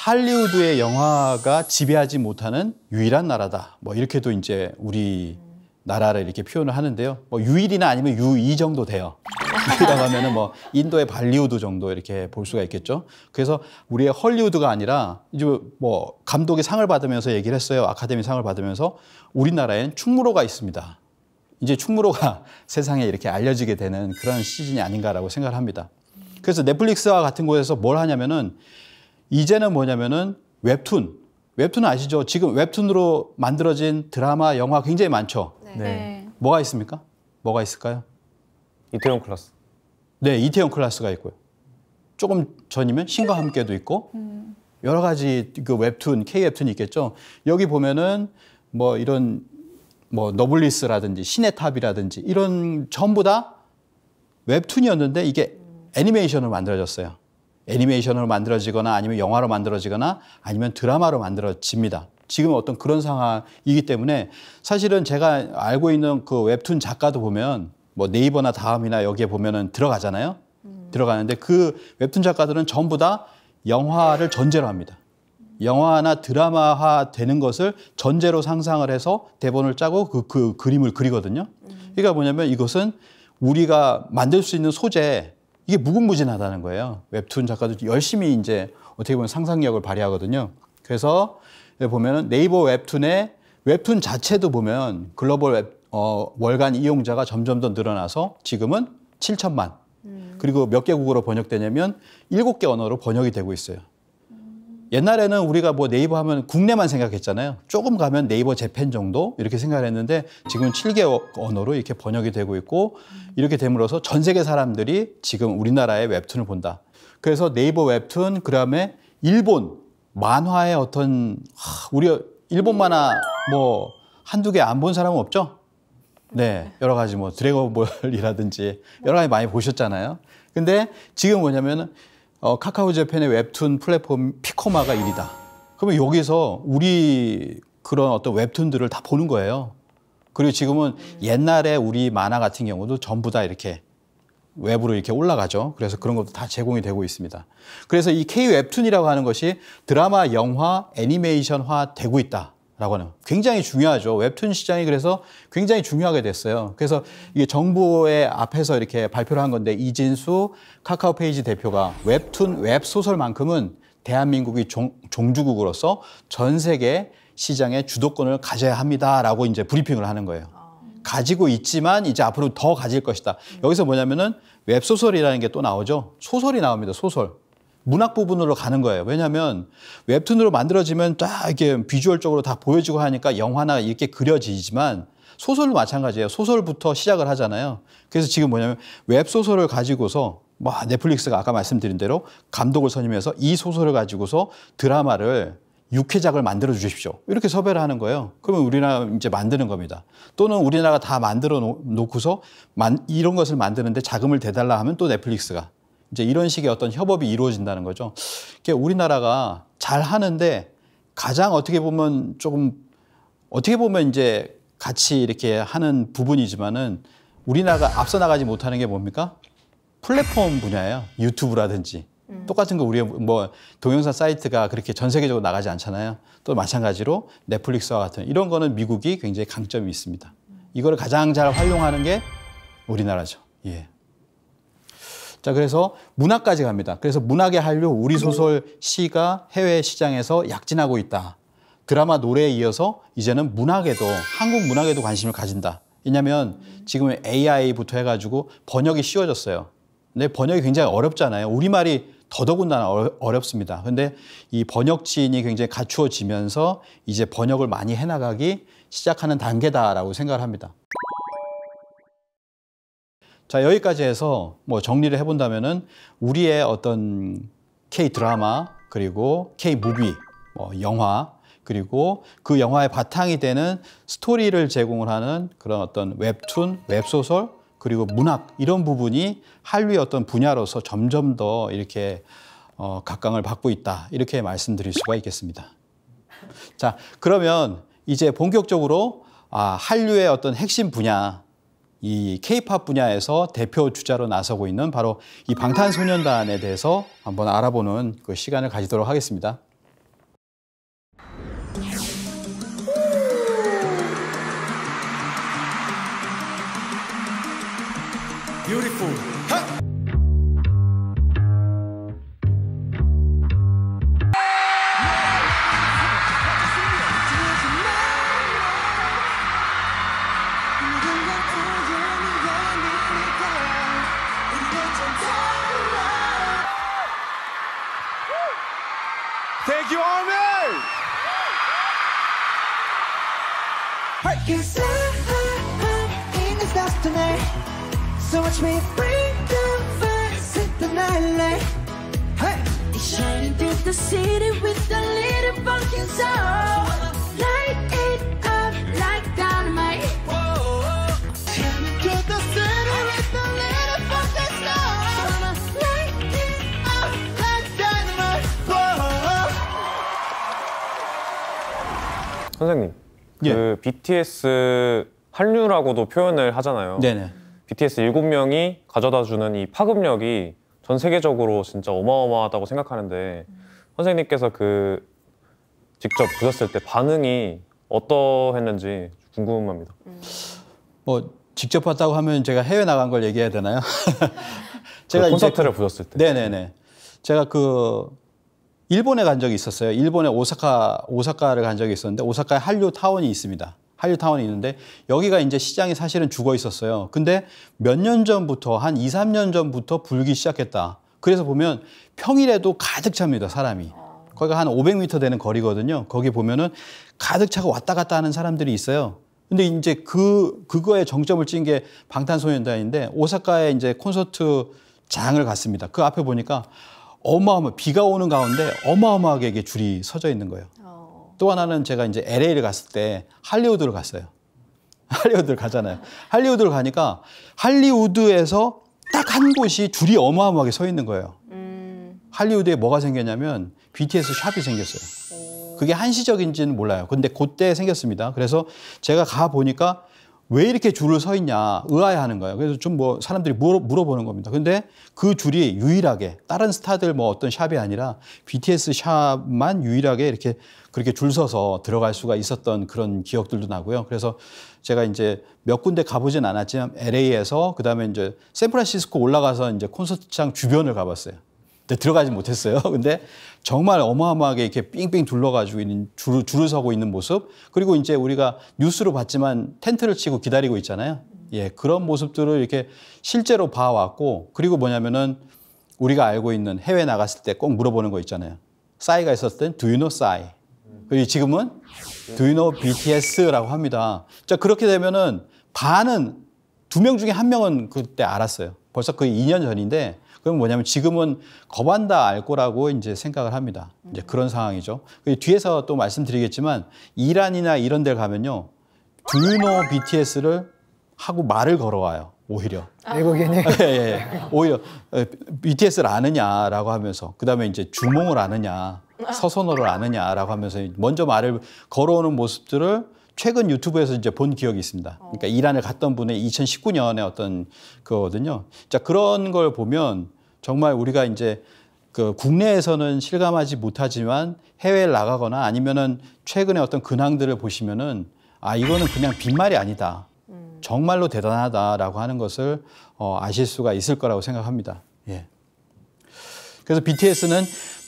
할리우드의 영화가 지배하지 못하는 유일한 나라다. 뭐 이렇게도 이제 우리 나라를 이렇게 표현을 하는데요. 뭐 유일이나 아니면 유이 정도 돼요. 유이라고 하면은 뭐 인도의 발리우드 정도 이렇게 볼 수가 있겠죠. 그래서 우리의 헐리우드가 아니라 이제 뭐 감독이 상을 받으면서 얘기를 했어요. 아카데미 상을 받으면서 우리나라엔 충무로가 있습니다. 이제 충무로가 세상에 이렇게 알려지게 되는 그런 시즌이 아닌가라고 생각을 합니다. 그래서 넷플릭스와 같은 곳에서 뭘 하냐면은 이제는 뭐냐면은 웹툰. 웹툰 아시죠? 지금 웹툰으로 만들어진 드라마, 영화 굉장히 많죠. 네. 네. 뭐가 있습니까? 뭐가 있을까요? 이태원 클라스. 네, 이태원 클라스가 있고요. 조금 전이면 신과 함께도 있고 음. 여러 가지 그 웹툰, K 웹툰이 있겠죠. 여기 보면은 뭐 이런 뭐 너블리스라든지 신의 탑이라든지 이런 전부 다 웹툰이었는데 이게 애니메이션으로 만들어졌어요. 애니메이션으로 만들어지거나 아니면 영화로 만들어지거나 아니면 드라마로 만들어집니다. 지금 어떤 그런 상황이기 때문에 사실은 제가 알고 있는 그 웹툰 작가도 보면 뭐 네이버나 다음이나 여기에 보면은 들어가잖아요. 들어가는데 그 웹툰 작가들은 전부 다 영화를 전제로 합니다. 영화나 드라마화 되는 것을 전제로 상상을 해서 대본을 짜고 그, 그 그림을 그리거든요. 그러니까 뭐냐면 이것은 우리가 만들 수 있는 소재, 이게 무궁무진하다는 거예요. 웹툰 작가들 열심히 이제 어떻게 보면 상상력을 발휘하거든요. 그래서 보면 네이버 웹툰의 웹툰 자체도 보면 글로벌 웹, 어, 월간 이용자가 점점 더 늘어나서 지금은 7천만. 음. 그리고 몇 개국으로 번역되냐면 7개 언어로 번역이 되고 있어요. 옛날에는 우리가 뭐 네이버 하면 국내만 생각했잖아요. 조금 가면 네이버 재팬 정도 이렇게 생각을 했는데 지금 7개 언어로 이렇게 번역이 되고 있고 이렇게 됨으로써 전 세계 사람들이 지금 우리나라의 웹툰을 본다. 그래서 네이버 웹툰 그다음에 일본 만화의 어떤 하, 우리 일본 만화 뭐 한두 개 안 본 사람은 없죠? 네, 여러 가지 뭐 드래곤볼이라든지 여러 가지 많이 보셨잖아요. 근데 지금 뭐냐면 은 어, 카카오 재팬의 웹툰 플랫폼 피코마가 1위다. 그러면 여기서 우리 그런 어떤 웹툰들을 다 보는 거예요. 그리고 지금은 옛날에 우리 만화 같은 경우도 전부 다 이렇게 웹으로 이렇게 올라가죠. 그래서 그런 것도 다 제공이 되고 있습니다. 그래서 이 K 웹툰이라고 하는 것이 드라마, 영화, 애니메이션화 되고 있다. 라고 하는 굉장히 중요하죠. 웹툰 시장이 그래서 굉장히 중요하게 됐어요. 그래서 이게 정부의 앞에서 이렇게 발표를 한 건데 이진수 카카오 페이지 대표가 웹툰 웹 소설만큼은 대한민국이 종, 종주국으로서 전 세계 시장의 주도권을 가져야 합니다라고 이제 브리핑을 하는 거예요. 가지고 있지만 이제 앞으로 더 가질 것이다. 여기서 뭐냐면은 웹소설이라는 게 또 나오죠. 소설이 나옵니다. 소설. 문학 부분으로 가는 거예요. 왜냐하면 웹툰으로 만들어지면 딱 이렇게 비주얼적으로 다 보여지고 하니까 영화나 이렇게 그려지지만 소설도 마찬가지예요. 소설부터 시작을 하잖아요. 그래서 지금 뭐냐면 웹소설을 가지고서 뭐 넷플릭스가 아까 말씀드린 대로 감독을 선임해서 이 소설을 가지고서 드라마를 6회작을 만들어 주십시오. 이렇게 섭외를 하는 거예요. 그러면 우리나라 이제 만드는 겁니다. 또는 우리나라가 다 만들어 놓고서 이런 것을 만드는데 자금을 대달라 하면 또 넷플릭스가 이제 이런 식의 어떤 협업이 이루어진다는 거죠. 이게 우리나라가 잘 하는데 가장 어떻게 보면 조금 어떻게 보면 이제 같이 이렇게 하는 부분이지만은 우리나라가 앞서 나가지 못하는 게 뭡니까? 플랫폼 분야예요. 유튜브라든지. 음. 똑같은 거 우리 뭐 동영상 사이트가 그렇게 전 세계적으로 나가지 않잖아요. 또 마찬가지로 넷플릭스와 같은 이런 거는 미국이 굉장히 강점이 있습니다. 이거를 가장 잘 활용하는 게 우리나라죠. 예. 자, 그래서 문학까지 갑니다. 그래서 문학의 한류, 우리 소설, 시가 해외 시장에서 약진하고 있다. 드라마, 노래에 이어서 이제는 문학에도, 한국 문학에도 관심을 가진다. 왜냐면 지금 AI부터 해가지고 번역이 쉬워졌어요. 근데 번역이 굉장히 어렵잖아요. 우리말이 더더군다나 어렵습니다. 근데 이 번역진이 굉장히 갖추어지면서 이제 번역을 많이 해나가기 시작하는 단계다라고 생각을 합니다. 자, 여기까지 해서 뭐 정리를 해본다면은 우리의 어떤 K 드라마, 그리고 K 무비, 뭐 영화, 그리고 그 영화의 바탕이 되는 스토리를 제공을 하는 그런 어떤 웹툰, 웹소설, 그리고 문학 이런 부분이 한류의 어떤 분야로서 점점 더 이렇게 어, 각광을 받고 있다 이렇게 말씀드릴 수가 있겠습니다. 자 그러면 이제 본격적으로 아, 한류의 어떤 핵심 분야 이 케이팝 분야에서 대표 주자로 나서고 있는 바로 이 방탄소년단에 대해서 한번 알아보는 그 시간을 가지도록 하겠습니다. b e a tonight So watch me bring the fire Set the nightlight. Hey! shining through the city With a little funky soul Light it up like dynamite Shining through the city With a little funky soul Light it up like dynamite Whoa. 선생님 예. 그 BTS 한류라고도 표현을 하잖아요. 네네. BTS 7명이 가져다 주는 이 파급력이 전 세계적으로 진짜 어마어마하다고 생각하는데 선생님께서 그 직접 보셨을 때 반응이 어떠했는지 궁금합니다. 음. 뭐 직접 봤다고 하면 제가 해외 나간 걸 얘기해야 되나요? 제가 그 콘서트를 보셨을 때. 네네네. 제가 그 일본에 간 적이 있었어요. 일본에 오사카 오사카를 간 적이 있었는데 오사카에 한류 타운이 있습니다. 한류타운이 있는데 여기가 이제 시장이 사실은 죽어 있었어요. 근데 몇 년 전부터 한 2, 3년 전부터 불기 시작했다. 그래서 보면 평일에도 가득 찹니다, 사람이. 거기가 한 500m 되는 거리거든요. 거기 보면은 가득 차고 왔다 갔다 하는 사람들이 있어요. 근데 이제 그 그거에 정점을 찍은 게 방탄소년단인데 오사카에 이제 콘서트 장을 갔습니다. 그 앞에 보니까 어마어마 비가 오는 가운데 어마어마하게 이게 줄이 서져 있는 거예요. 또 하나는 제가 이제 LA를 갔을 때 할리우드를 갔어요. 할리우드를 가잖아요. 할리우드를 가니까 할리우드에서 딱 한 곳이 줄이 어마어마하게 서 있는 거예요. 음. 할리우드에 뭐가 생겼냐면 BTS 샵이 생겼어요. 그게 한시적인지는 몰라요. 근데 그때 생겼습니다. 그래서 제가 가 보니까 왜 이렇게 줄을 서 있냐 의아해하는 거예요. 그래서 좀 뭐 사람들이 물어, 보는 겁니다. 근데 그 줄이 유일하게 다른 스타들 뭐 어떤 샵이 아니라 BTS 샵만 유일하게 이렇게 그렇게 줄 서서 들어갈 수가 있었던 그런 기억들도 나고요. 그래서 제가 이제 몇 군데 가보진 않았지만 LA에서 그다음에 이제 샌프란시스코 올라가서 이제 콘서트장 주변을 가봤어요. 근데 네, 들어가지 못했어요. 근데 정말 어마어마하게 이렇게 빙빙 둘러가지고 있는 줄, 줄을 서고 있는 모습. 그리고 이제 우리가 뉴스로 봤지만 텐트를 치고 기다리고 있잖아요. 예, 그런 모습들을 이렇게 실제로 봐왔고, 그리고 뭐냐면은 우리가 알고 있는 해외 나갔을 때 꼭 물어보는 거 있잖아요. 싸이가 있었을 땐 Do you know 싸이? 그리고 지금은 Do you know BTS라고 합니다. 자, 그렇게 되면은 반은 두 명 중에 한 명은 그때 알았어요. 벌써 그 2년 전인데 그럼 뭐냐면 지금은 거한다알 거라고 이제 생각을 합니다. 이제 그런 상황이죠. 그 뒤에서 또 말씀드리겠지만 이란이나 이런 데 가면요. 두유노 BTS를 하고 말을 걸어와요. 오히려 아. 외국인이 예, 예, 예. 오히려 어, BTS를 아느냐라고 하면서 그다음에 이제 주몽을 아느냐 서선호를 아느냐라고 하면서 먼저 말을 걸어오는 모습들을 최근 유튜브에서 이제 본 기억이 있습니다. 어. 그러니까 이란을 갔던 분의 2019년에 어떤 거거든요 자, 그런 걸 보면 정말 우리가 이제 그 국내에서는 실감하지 못하지만 해외에 나가거나 아니면은 최근에 어떤 근황들을 보시면은 아, 이거는 그냥 빈말이 아니다. 음. 정말로 대단하다라고 하는 것을 어, 아실 수가 있을 거라고 생각합니다. 예. 그래서 BTS는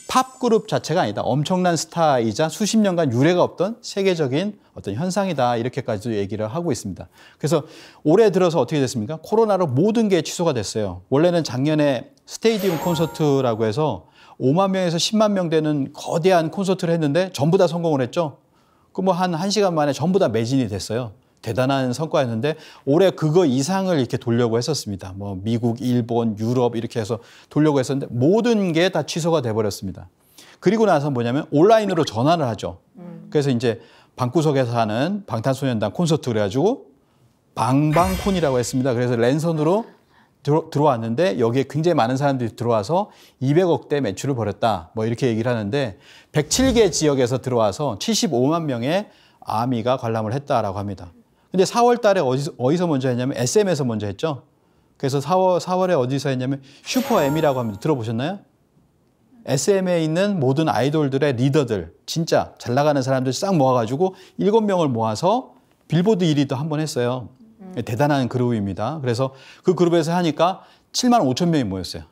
팝그룹 자체가 아니다. 엄청난 스타이자 수십 년간 유례가 없던 세계적인 어떤 현상이다. 이렇게까지도 얘기를 하고 있습니다. 그래서 올해 들어서 어떻게 됐습니까? 코로나로 모든 게 취소가 됐어요. 원래는 작년에 스테이디움 콘서트라고 해서 5만 명에서 10만 명 되는 거대한 콘서트를 했는데 전부 다 성공을 했죠. 그 뭐 한 1시간 만에 전부 다 매진이 됐어요. 대단한 성과였는데 올해 그거 이상을 이렇게 돌려고 했었습니다. 뭐 미국, 일본, 유럽 이렇게 해서 돌려고 했었는데 모든 게 다 취소가 돼 버렸습니다. 그리고 나서 뭐냐면 온라인으로 전환을 하죠. 그래서 이제 방구석에서 하는 방탄소년단 콘서트 그래가지고 방방콘이라고 했습니다. 그래서 랜선으로 들어, 들어왔는데 여기에 굉장히 많은 사람들이 들어와서 200억대 매출을 벌였다. 뭐 이렇게 얘기를 하는데 107개 지역에서 들어와서 75만 명의 아미가 관람을 했다라고 합니다. 근데 4월 달에 어디서, 어디서 먼저 했냐면 SM에서 먼저 했죠. 그래서 4월, 4월에 어디서 했냐면 슈퍼M이라고 합니다. 들어보셨나요? SM에 있는 모든 아이돌들의 리더들, 진짜 잘 나가는 사람들 싹 모아가지고 7명을 모아서 빌보드 1위도 한 번 했어요. 음. 대단한 그룹입니다. 그래서 그 그룹에서 하니까 7만 5천 명이 모였어요.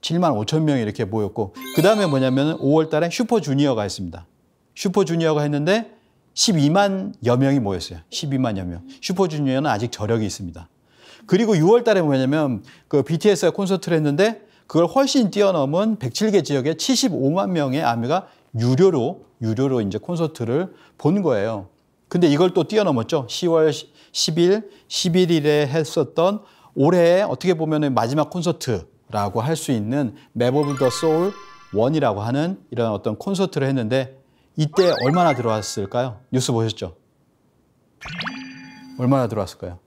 7만 5천 명이 이렇게 모였고 그 다음에 뭐냐면 5월 달에 슈퍼주니어가 했습니다. 슈퍼주니어가 했는데 12만여 명이 모였어요. 12만여 명. 슈퍼주니어는 아직 저력이 있습니다. 그리고 6월 달에 뭐냐면 그 BTS가 콘서트를 했는데 그걸 훨씬 뛰어넘은 107개 지역에 75만 명의 아미가 유료로 유료로 이제 콘서트를 본 거예요. 근데 이걸 또 뛰어넘었죠. 10월 10일, 11일에 했었던 올해 어떻게 보면 마지막 콘서트라고 할 수 있는 맵 오브 더 소울 원이라고 하는 이런 어떤 콘서트를 했는데 이때 얼마나 들어왔을까요? 뉴스 보셨죠? 얼마나 들어왔을까요?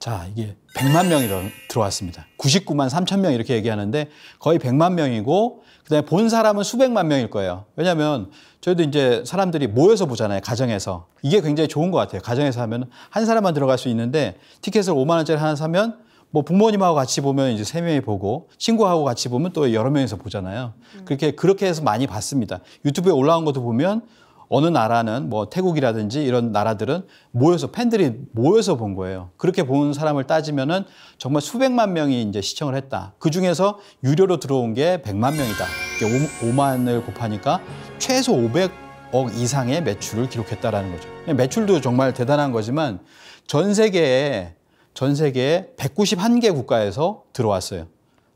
자, 이게 100만 명이 들어왔습니다. 99만 3천 명 이렇게 얘기하는데 거의 100만 명이고 그다음에 본 사람은 수백만 명일 거예요. 왜냐하면 저희도 이제 사람들이 모여서 보잖아요. 가정에서 이게 굉장히 좋은 것 같아요. 가정에서 하면 한 사람만 들어갈 수 있는데 티켓을 5만 원짜리 하나 사면 뭐 부모님하고 같이 보면 이제 세 명이 보고 친구하고 같이 보면 또 여러 명이서 보잖아요. 음. 그렇게 그렇게 해서 많이 봤습니다. 유튜브에 올라온 것도 보면 어느 나라는 뭐 태국이라든지 이런 나라들은 모여서 팬들이 모여서 본 거예요. 그렇게 본 사람을 따지면은 정말 수백만 명이 이제 시청을 했다. 그 중에서 유료로 들어온 게 100만 명이다. 이게 5만을 곱하니까 최소 500억 이상의 매출을 기록했다라는 거죠. 매출도 정말 대단한 거지만 전 세계에 전 세계 191개 국가에서 들어왔어요.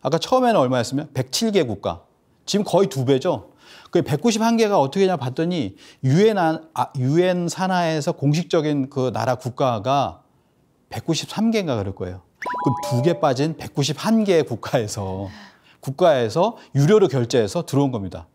아까 처음에는 얼마였으면 107개 국가. 지금 거의 두 배죠. 그 191개가 어떻게 냐 봤더니 유엔 아, 유엔 산하에서 공식적인 그 나라 국가가 193개인가 그럴 거예요. 그 두 개 빠진 191개 국가에서 국가에서 유료로 결제해서 들어온 겁니다.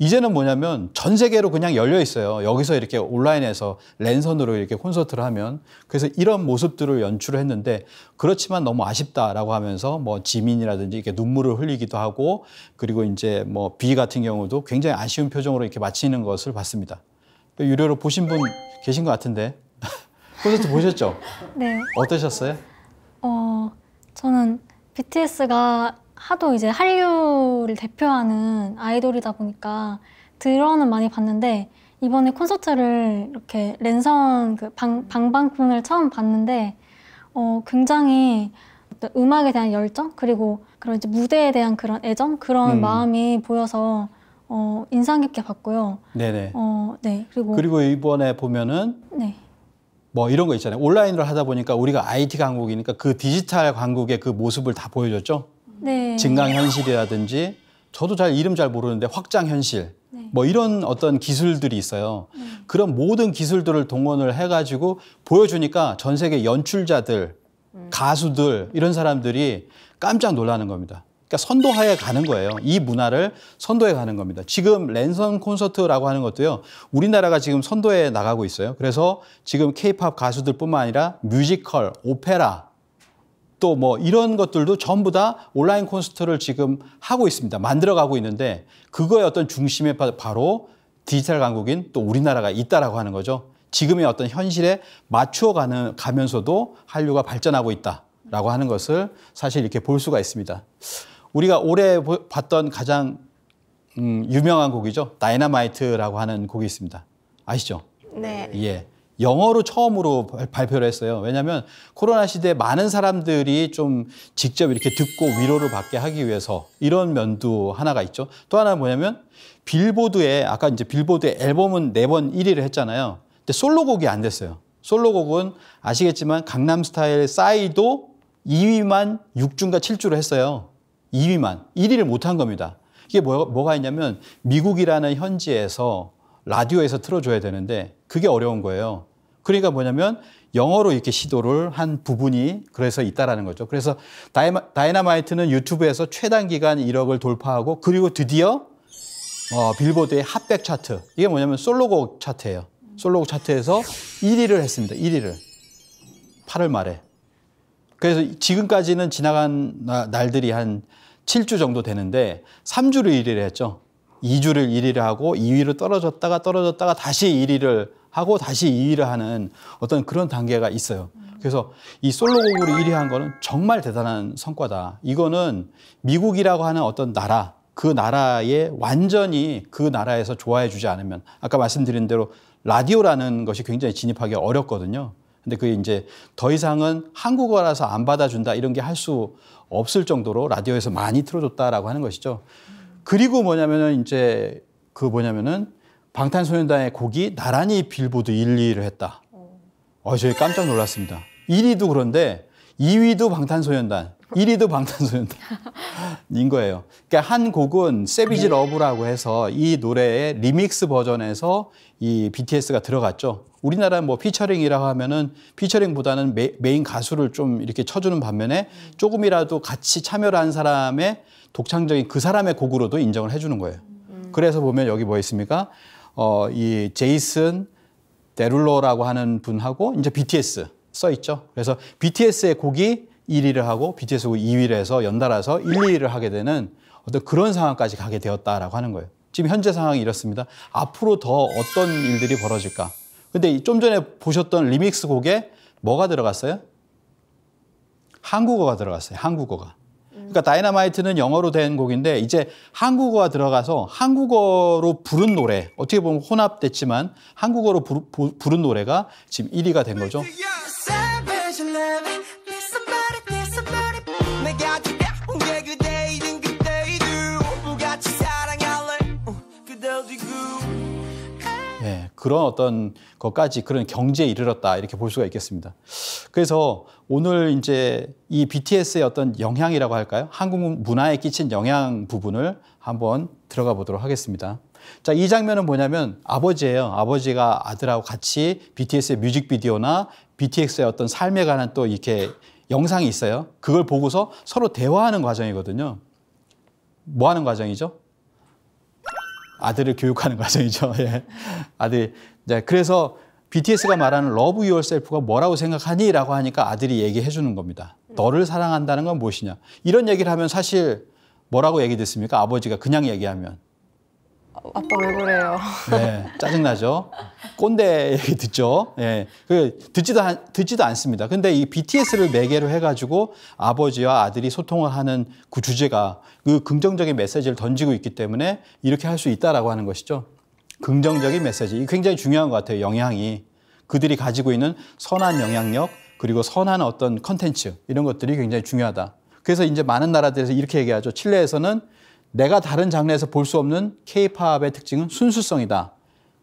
이제는 뭐냐면 전 세계로 그냥 열려 있어요. 여기서 이렇게 온라인에서 랜선으로 이렇게 콘서트를 하면 그래서 이런 모습들을 연출을 했는데 그렇지만 너무 아쉽다라고 하면서 뭐 지민이라든지 이렇게 눈물을 흘리기도 하고 그리고 이제 뭐 비 같은 경우도 굉장히 아쉬운 표정으로 이렇게 마치는 것을 봤습니다. 유료로 보신 분 계신 것 같은데 콘서트 보셨죠? 네. 어떠셨어요? 어 저는 BTS가 하도 이제 한류를 대표하는 아이돌이다 보니까 들어는 많이 봤는데 이번에 콘서트를 이렇게 랜선 그 방, 방방콘을 처음 봤는데 어, 굉장히 어떤 음악에 대한 열정 그리고 그런 이제 무대에 대한 그런 애정 그런 음. 마음이 보여서 어, 인상 깊게 봤고요. 네네. 어, 네 그리고 그리고 이번에 보면은 네. 뭐 이런 거 있잖아요. 온라인으로 하다 보니까 우리가 IT 강국이니까 그 디지털 강국의 그 모습을 다 보여줬죠. 네. 증강현실이라든지 저도 잘 이름 잘 모르는데 확장현실 네. 뭐 이런 어떤 기술들이 있어요. 네. 그런 모든 기술들을 동원을 해가지고 보여주니까 전 세계 연출자들, 음. 가수들 이런 사람들이 깜짝 놀라는 겁니다. 그러니까 선도하에 가는 거예요. 이 문화를 선도해 가는 겁니다. 지금 랜선 콘서트라고 하는 것도요. 우리나라가 지금 선도에 나가고 있어요. 그래서 지금 케이팝 가수들뿐만 아니라 뮤지컬, 오페라 또뭐 이런 것들도 전부 다 온라인 콘서트를 지금 하고 있습니다. 만들어가고 있는데 그거의 어떤 중심에 바로 디지털 강국인 또 우리나라가 있다라고 하는 거죠. 지금의 어떤 현실에 맞추어 가는 가면서도 한류가 발전하고 있다라고 하는 것을 사실 이렇게 볼 수가 있습니다. 우리가 올해 봤던 가장 음, 유명한 곡이죠. 다이나마이트라고 하는 곡이 있습니다. 아시죠? 네. 예. 영어로 처음으로 발표를 했어요. 왜냐하면 코로나 시대에 많은 사람들이 좀 직접 이렇게 듣고 위로를 받게 하기 위해서 이런 면도 하나가 있죠. 또 하나 뭐냐면 빌보드에 아까 이제 빌보드의 앨범은 네 번 1위를 했잖아요. 근데 솔로곡이 안 됐어요. 솔로곡은 아시겠지만 강남스타일 사이도 2위만 6주인가 7주를 했어요. 2위만 1위를 못한 겁니다. 이게 뭐, 뭐가 있냐면 미국이라는 현지에서 라디오에서 틀어줘야 되는데 그게 어려운 거예요. 그러니까 뭐냐면 영어로 이렇게 시도를 한 부분이 그래서 있다라는 거죠. 그래서 다이마, 다이나마이트는 유튜브에서 최단 기간 1억을 돌파하고 그리고 드디어 어, 빌보드의 핫백 차트. 이게 뭐냐면 솔로곡 차트예요. 솔로곡 차트에서 1위를 했습니다. 1위를. 8월 말에. 그래서 지금까지는 지나간 날들이 한 7주 정도 되는데 3주를 1위를 했죠. 2주를 1위를 하고 2위로 떨어졌다가 떨어졌다가 다시 1위를 하고 다시 2위를 하는 어떤 그런 단계가 있어요. 그래서 이 솔로곡으로 1위 한 거는 정말 대단한 성과다. 이거는 미국이라고 하는 어떤 나라, 그 나라에 완전히 그 나라에서 좋아해 주지 않으면 아까 말씀드린 대로 라디오라는 것이 굉장히 진입하기 어렵거든요. 근데 그게 이제 더 이상은 한국어라서 안 받아준다 이런 게 할 수 없을 정도로 라디오에서 많이 틀어줬다라고 하는 것이죠. 그리고 뭐냐면은 이제 그 뭐냐면은 방탄소년단의 곡이 나란히 빌보드 1, 2위를 했다. 어. 어, 저희 깜짝 놀랐습니다. 1위도 그런데 2위도 방탄소년단, 1위도 방탄소년단인 거예요. 그러니까 한 곡은 세비지 러브라고 해서 이 노래의 리믹스 버전에서 이 BTS가 들어갔죠. 우리나라 뭐 피처링이라고 하면은 피처링보다는 메, 메인 가수를 좀 이렇게 쳐주는 반면에 조금이라도 같이 참여를 한 사람의 독창적인 그 사람의 곡으로도 인정을 해주는 거예요. 그래서 보면 여기 뭐 있습니까? 어, 이 제이슨 데룰러라고 하는 분하고 이제 BTS 써 있죠. 그래서 BTS의 곡이 1위를 하고 BTS고 2위를 해서 연달아서 1, 2위를 하게 되는 어떤 그런 상황까지 가게 되었다라고 하는 거예요. 지금 현재 상황이 이렇습니다. 앞으로 더 어떤 일들이 벌어질까? 근데 좀 전에 보셨던 리믹스 곡에 뭐가 들어갔어요? 한국어가 들어갔어요. 한국어가. 그러니까 다이너마이트는 영어로 된 곡인데 이제 한국어가 들어가서 한국어로 부른 노래 어떻게 보면 혼합됐지만 한국어로 부, 부른 노래가 지금 1위가 된 거죠. 그런 어떤 것까지 그런 경지에 이르렀다 이렇게 볼 수가 있겠습니다. 그래서 오늘 이제 이 BTS의 어떤 영향이라고 할까요? 한국 문화에 끼친 영향 부분을 한번 들어가 보도록 하겠습니다. 자, 이 장면은 뭐냐면 아버지예요. 아버지가 아들하고 같이 BTS의 뮤직비디오나 b t x 의 어떤 삶에 관한 또 이렇게 영상이 있어요. 그걸 보고서 서로 대화하는 과정이거든요. 뭐 하는 과정이죠? 아들을 교육하는 과정이죠. 예. 아들. 이 네. 그래서 BTS가 말하는 러브 유얼셀프가 뭐라고 생각하니? 라고 하니까 아들이 얘기해 주는 겁니다. 너를 사랑한다는 건 무엇이냐. 이런 얘기를 하면 사실 뭐라고 얘기 됐습니까? 아버지가 그냥 얘기하면. 아빠 왜 그래요? 네, 짜증나죠. 꼰대 얘기 듣죠. 예. 네, 듣지도 듣지도 않습니다. 근데 이 BTS를 매개로 해 가지고 아버지와 아들이 소통을 하는 그 주제가 그 긍정적인 메시지를 던지고 있기 때문에 이렇게 할 수 있다라고 하는 것이죠. 긍정적인 메시지. 이 굉장히 중요한 것 같아요. 영향이 그들이 가지고 있는 선한 영향력 그리고 선한 어떤 컨텐츠 이런 것들이 굉장히 중요하다. 그래서 이제 많은 나라들에서 이렇게 얘기하죠. 칠레에서는 내가 다른 장르에서 볼 수 없는 케이팝의 특징은 순수성이다.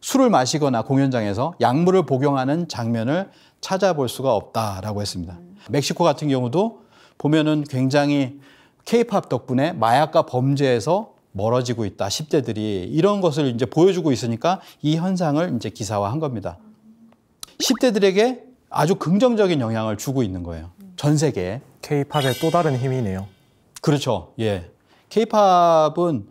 술을 마시거나 공연장에서 약물을 복용하는 장면을 찾아볼 수가 없다라고 했습니다. 멕시코 같은 경우도 보면은 굉장히 케이팝 덕분에 마약과 범죄에서 멀어지고 있다. 10대들이 이런 것을 이제 보여주고 있으니까 이 현상을 이제 기사화한 겁니다. 10대들에게 아주 긍정적인 영향을 주고 있는 거예요. 전 세계에. 케이팝의 또 다른 힘이네요. 그렇죠. 예. 케이팝은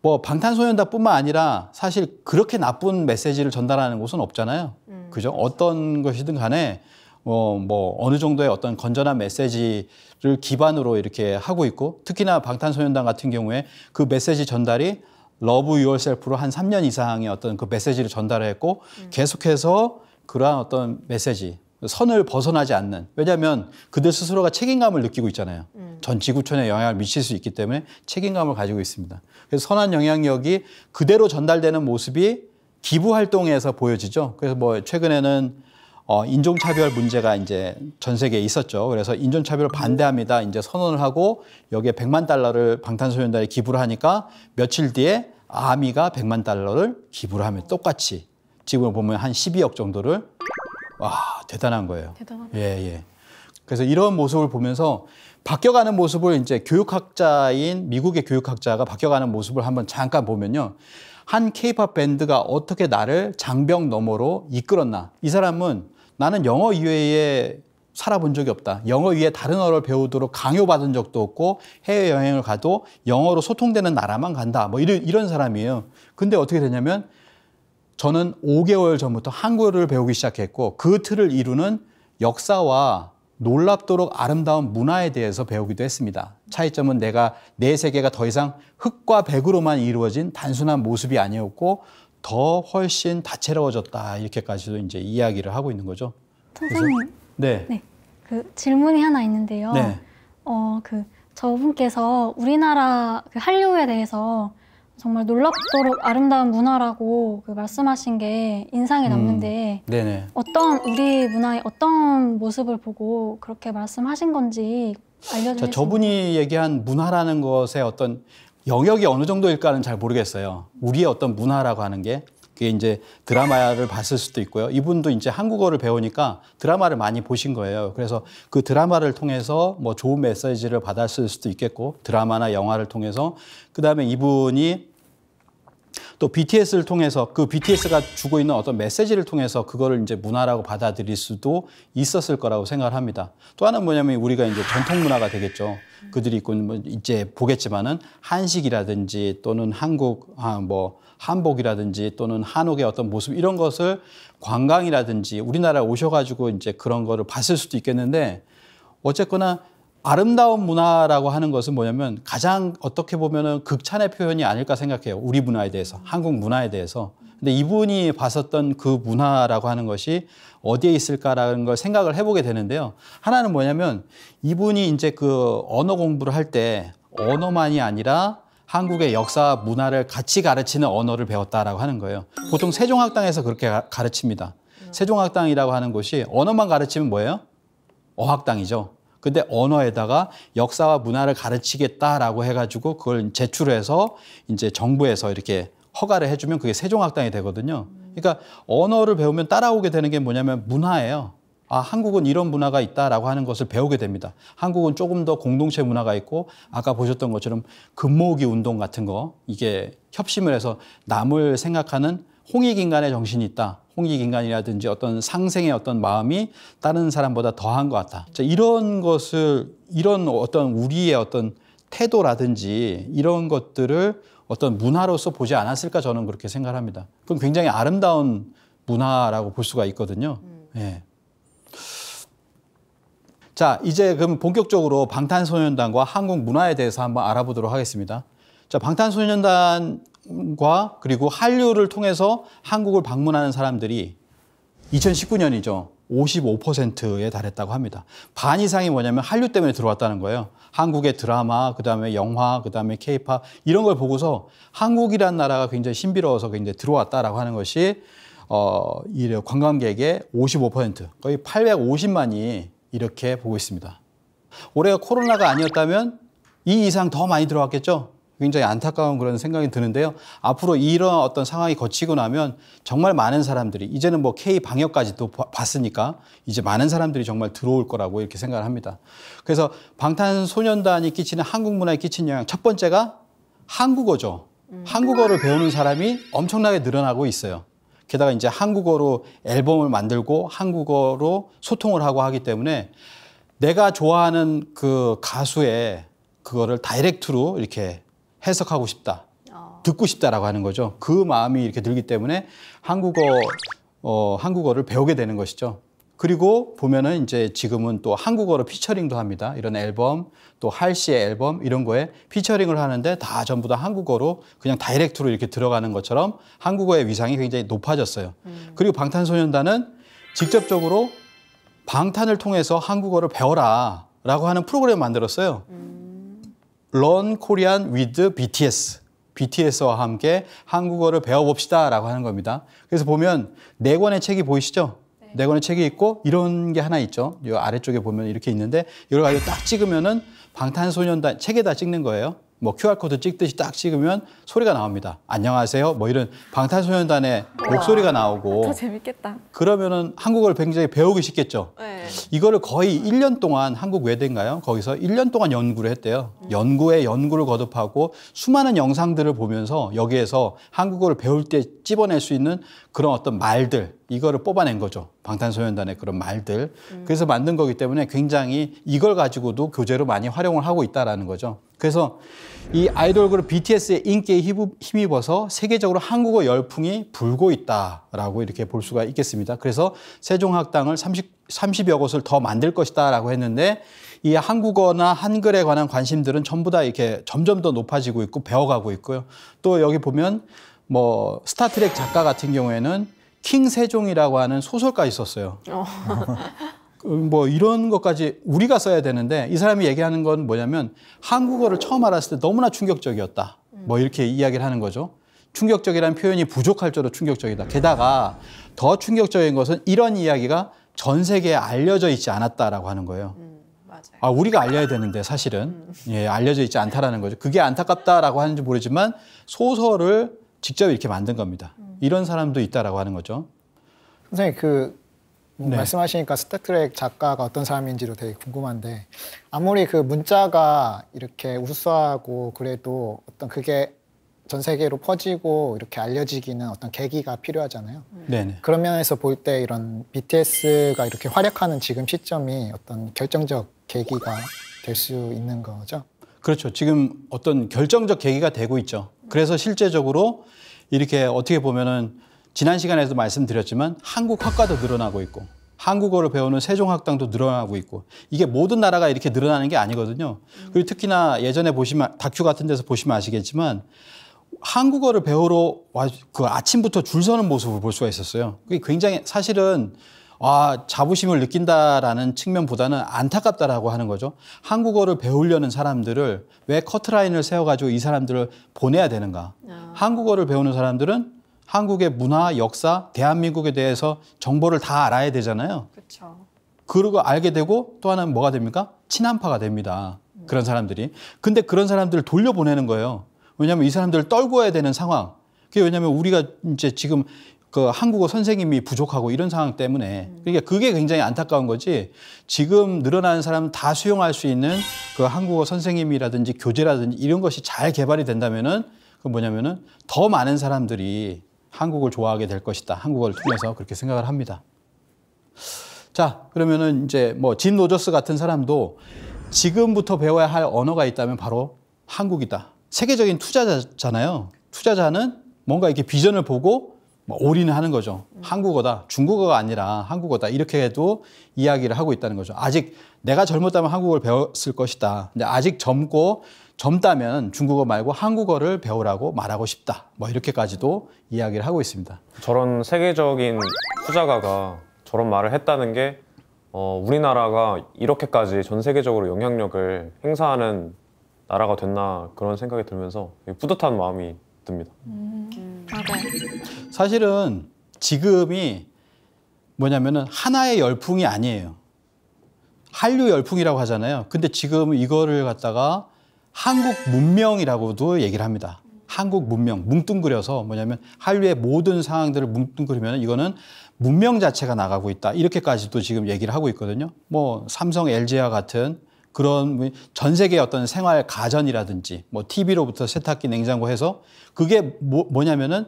뭐 방탄소년단뿐만 아니라 사실 그렇게 나쁜 메시지를 전달하는 곳은 없잖아요. 음. 그죠? 그렇죠. 어떤 것이든 간에 뭐, 뭐 어느 정도의 어떤 건전한 메시지를 기반으로 이렇게 하고 있고 특히나 방탄소년단 같은 경우에 그 메시지 전달이 러브 유얼셀프로 한 3년 이상의 어떤 그 메시지를 전달했고 음. 계속해서 그러한 어떤 메시지 선을 벗어나지 않는 왜냐하면 그들 스스로가 책임감을 느끼고 있잖아요. 음. 전 지구촌에 영향을 미칠 수 있기 때문에 책임감을 가지고 있습니다. 그래서 선한 영향력이 그대로 전달되는 모습이 기부 활동에서 보여지죠. 그래서 뭐 최근에는 어 인종차별 문제가 이제 전 세계에 있었죠. 그래서 인종차별을 반대합니다. 이제 선언을 하고 여기에 100만 달러를 방탄소년단에 기부를 하니까 며칠 뒤에 아미가 100만 달러를 기부를 하면 똑같이 지금 보면 한 12억 정도를 와 대단한 거예요. 대단하다. 예 예. 그래서 이런 모습을 보면서 바뀌어가는 모습을 이제 교육학자인 미국의 교육학자가 바뀌어가는 모습을 한번 잠깐 보면요. 한 케이팝 밴드가 어떻게 나를 장벽 너머로 이끌었나. 이 사람은 나는 영어 이외에 살아본 적이 없다. 영어 위에 다른 언어를 배우도록 강요받은 적도 없고 해외여행을 가도 영어로 소통되는 나라만 간다. 뭐 이런, 이런 사람이에요. 근데 어떻게 되냐면 저는 5개월 전부터 한국어를 배우기 시작했고 그 틀을 이루는 역사와 놀랍도록 아름다운 문화에 대해서 배우기도 했습니다. 차이점은 내가 내 세계가 더 이상 흙과 백으로만 이루어진 단순한 모습이 아니었고 더 훨씬 다채로워졌다 이렇게까지도 이제 이야기를 하고 있는 거죠. 선생님. 네. 네. 그 질문이 하나 있는데요. 네. 어, 그 저분께서 우리나라 그 한류에 대해서 정말 놀랍도록 아름다운 문화라고 그 말씀하신 게 인상이 음. 남는데 음, 어떤 우리 문화의 어떤 모습을 보고 그렇게 말씀하신 건지 알려주세요. 저분이 얘기한 문화라는 것의 어떤 영역이 어느 정도일까는 잘 모르겠어요. 우리의 어떤 문화라고 하는 게 그게 이제 드라마를 봤을 수도 있고요. 이분도 이제 한국어를 배우니까 드라마를 많이 보신 거예요. 그래서 그 드라마를 통해서 뭐 좋은 메시지를 받았을 수도 있겠고 드라마나 영화를 통해서 그다음에 이분이 또 BTS를 통해서 그 BTS가 주고 있는 어떤 메시지를 통해서 그거를 이제 문화라고 받아들일 수도 있었을 거라고 생각을 합니다. 또 하나는 뭐냐면 우리가 이제 전통 문화가 되겠죠. 그들이 입고 뭐 이제 보겠지만은 한식이라든지 또는 한국 아뭐 한복이라든지 또는 한옥의 어떤 모습 이런 것을 관광이라든지 우리나라 에 오셔가지고 이제 그런 거를 봤을 수도 있겠는데 어쨌거나 아름다운 문화라고 하는 것은 뭐냐면 가장 어떻게 보면은 극찬의 표현이 아닐까 생각해요. 우리 문화에 대해서, 한국 문화에 대해서. 근데 이분이 봤었던 그 문화라고 하는 것이 어디에 있을까라는 걸 생각을 해보게 되는데요. 하나는 뭐냐면 이분이 이제 그 언어 공부를 할 때 언어만이 아니라 한국의 역사 문화를 같이 가르치는 언어를 배웠다라고 하는 거예요. 보통 세종학당에서 그렇게 가르칩니다. 세종학당이라고 하는 곳이 언어만 가르치면 뭐예요? 어학당이죠. 근데 언어에다가 역사와 문화를 가르치겠다라고 해가지고 그걸 제출해서 이제 정부에서 이렇게 허가를 해주면 그게 세종학당이 되거든요. 그러니까 언어를 배우면 따라오게 되는 게 뭐냐면 문화예요. 아, 한국은 이런 문화가 있다라고 하는 것을 배우게 됩니다. 한국은 조금 더 공동체 문화가 있고 아까 보셨던 것처럼 금모으기 운동 같은 거 이게 협심을 해서 남을 생각하는 홍익인간의 정신이 있다. 홍익인간이라든지 어떤 상생의 어떤 마음이 다른 사람보다 더한 것 같다. 자, 이런 것을, 이런 어떤 우리의 어떤 태도라든지 이런 것들을 어떤 문화로서 보지 않았을까 저는 그렇게 생각합니다. 그건 굉장히 아름다운 문화라고 볼 수가 있거든요. 음. 예. 네. 자, 이제 그럼 본격적으로 방탄소년단과 한국 문화에 대해서 한번 알아보도록 하겠습니다. 자, 방탄소년단 과 그리고 한류를 통해서 한국을 방문하는 사람들이 2019년이죠. 55%에 달했다고 합니다. 반 이상이 뭐냐면 한류 때문에 들어왔다는 거예요. 한국의 드라마, 그다음에 영화, 그다음에 케이팝 이런 걸 보고서 한국이란 나라가 굉장히 신비로워서 굉장히 들어왔다라고 하는 것이 어, 이래 관광객의 55% 거의 850만이 이렇게 보고 있습니다. 올해가 코로나가 아니었다면 이 이상 더 많이 들어왔겠죠? 굉장히 안타까운 그런 생각이 드는데요. 앞으로 이런 어떤 상황이 거치고 나면 정말 많은 사람들이 이제는 뭐 K 방역까지도 봤으니까 이제 많은 사람들이 정말 들어올 거라고 이렇게 생각을 합니다. 그래서 방탄소년단이 끼치는 한국 문화에 끼친 영향 첫 번째가 한국어죠. 음. 한국어를 배우는 사람이 엄청나게 늘어나고 있어요. 게다가 이제 한국어로 앨범을 만들고 한국어로 소통을 하고 하기 때문에 내가 좋아하는 그 가수의 그거를 다이렉트로 이렇게 해석하고 싶다. 어. 듣고 싶다라고 하는 거죠. 그 마음이 이렇게 들기 때문에 한국어 어, 한국어를 배우게 되는 것이죠. 그리고 보면은 이제 지금은 또 한국어로 피처링도 합니다. 이런 앨범, 또 할시의 앨범 이런 거에 피처링을 하는데 다 전부 다 한국어로 그냥 다이렉트로 이렇게 들어가는 것처럼 한국어의 위상이 굉장히 높아졌어요. 음. 그리고 방탄소년단은 직접적으로 방탄을 통해서 한국어를 배워라 라고 하는 프로그램 을 만들었어요. 음. 런 코리안 위드 o r e a n w i t BTS. BTS와 함께 한국어를 배워봅시다 라고 하는 겁니다. 그래서 보면 네 권의 책이 보이시죠? 네, 네 권의 책이 있고 이런 게 하나 있죠. 이 아래쪽에 보면 이렇게 있는데 이걸 가지고 딱 찍으면은 방탄소년단 책에다 찍는 거예요. 뭐 QR코드 찍듯이 딱 찍으면 소리가 나옵니다. 안녕하세요. 뭐 이런 방탄소년단의 우와, 목소리가 나오고. 더 재밌겠다. 그러면은 한국어를 굉장히 배우기 쉽겠죠. 네. 이거를 거의 1년 동안 한국 외대인가요? 거기서 1년 동안 연구를 했대요. 음. 연구에 연구를 거듭하고 수많은 영상들을 보면서 여기에서 한국어를 배울 때 찝어낼 수 있는 그런 어떤 말들, 이거를 뽑아낸 거죠. 방탄소년단의 그런 말들. 음. 그래서 만든 거기 때문에 굉장히 이걸 가지고도 교재로 많이 활용을 하고 있다라는 거죠. 그래서 이 아이돌 그룹 BTS의 인기에 힘입어서 세계적으로 한국어 열풍이 불고 있다라고 이렇게 볼 수가 있겠습니다. 그래서 세종학당을 30, 30여 곳을 더 만들 것이다라고 했는데 이 한국어나 한글에 관한 관심들은 전부 다 이렇게 점점 더 높아지고 있고 배워가고 있고요. 또 여기 보면 뭐 스타트렉 작가 같은 경우에는 킹 세종이라고 하는 소설가있었어요 어. 그 뭐 이런 것까지 우리가 써야 되는데 이 사람이 얘기하는 건 뭐냐면 한국어를 처음 알았을 때 너무나 충격적이었다. 뭐 음. 이렇게 이야기를 하는 거죠. 충격적이라는 표현이 부족할 정도로 충격적이다. 게다가 더 충격적인 것은 이런 이야기가 전 세계에 알려져 있지 않았다라고 하는 거예요. 음, 아 우리가 알려야 되는데 사실은 음. 예, 알려져 있지 않다라는 거죠. 그게 안타깝다라고 하는지 모르지만 소설을 직접 이렇게 만든 겁니다. 이런 사람도 있다라고 하는 거죠. 선생님 그 네. 말씀하시니까 스타트랙 작가가 어떤 사람인지도 되게 궁금한데 아무리 그 문자가 이렇게 우수하고 그래도 어떤 그게 전 세계로 퍼지고 이렇게 알려지기는 어떤 계기가 필요하잖아요. 네네. 네. 그런 면에서 볼 때 이런 BTS가 이렇게 활약하는 지금 시점이 어떤 결정적 계기가 될 수 있는 거죠. 그렇죠. 지금 어떤 결정적 계기가 되고 있죠. 그래서 실제적으로 이렇게 어떻게 보면은 지난 시간에도 말씀드렸지만 한국 학과도 늘어나고 있고 한국어를 배우는 세종학당도 늘어나고 있고 이게 모든 나라가 이렇게 늘어나는 게 아니거든요. 그리고 특히나 예전에 보시면 다큐 같은 데서 보시면 아시겠지만 한국어를 배우러 와, 그 아침부터 줄 서는 모습을 볼 수가 있었어요. 그게 굉장히 사실은 아, 자부심을 느낀다라는 측면보다는 안타깝다라고 하는 거죠. 한국어를 배우려는 사람들을 왜 커트라인을 세워가지고 이 사람들을 보내야 되는가. 아. 한국어를 배우는 사람들은 한국의 문화, 역사, 대한민국에 대해서 정보를 다 알아야 되잖아요. 그렇죠. 그리고 알게 되고 또 하나는 뭐가 됩니까? 친한파가 됩니다. 음. 그런 사람들이. 근데 그런 사람들을 돌려보내는 거예요. 왜냐하면 이 사람들을 떨궈야 되는 상황. 그게 왜냐하면 우리가 이제 지금 그 한국어 선생님이 부족하고 이런 상황 때문에 그러니까 그게 굉장히 안타까운 거지 지금 늘어나는 사람 다 수용할 수 있는 그 한국어 선생님이라든지 교재라든지 이런 것이 잘 개발이 된다면은 그 뭐냐면은 더 많은 사람들이 한국을 좋아하게 될 것이다 한국어를 통해서 그렇게 생각을 합니다 자 그러면은 이제 뭐 진 로저스 같은 사람도 지금부터 배워야 할 언어가 있다면 바로 한국이다 세계적인 투자자잖아요 투자자는 뭔가 이렇게 비전을 보고 뭐 올인하는 거죠. 음. 한국어다. 중국어가 아니라 한국어다. 이렇게 해도 이야기를 하고 있다는 거죠. 아직 내가 젊었다면 한국어를 배웠을 것이다. 근데 아직 젊고 젊다면 중국어 말고 한국어를 배우라고 말하고 싶다. 뭐 이렇게까지도 이야기를 하고 있습니다. 저런 세계적인 투자가가 저런 말을 했다는 게 어, 우리나라가 이렇게까지 전 세계적으로 영향력을 행사하는 나라가 됐나 그런 생각이 들면서 뿌듯한 마음이 듭니다. 음. 사실은 지금이 뭐냐면은 하나의 열풍이 아니에요. 한류 열풍이라고 하잖아요. 근데 지금 이거를 갖다가 한국 문명이라고도 얘기를 합니다. 한국 문명, 뭉뚱그려서 뭐냐면 한류의 모든 상황들을 뭉뚱그리면 이거는 문명 자체가 나가고 있다. 이렇게까지도 지금 얘기를 하고 있거든요. 뭐 삼성, LG와 같은 그런 전 세계 어떤 생활 가전이라든지 뭐 TV로부터 세탁기, 냉장고 해서 그게 뭐, 냐면은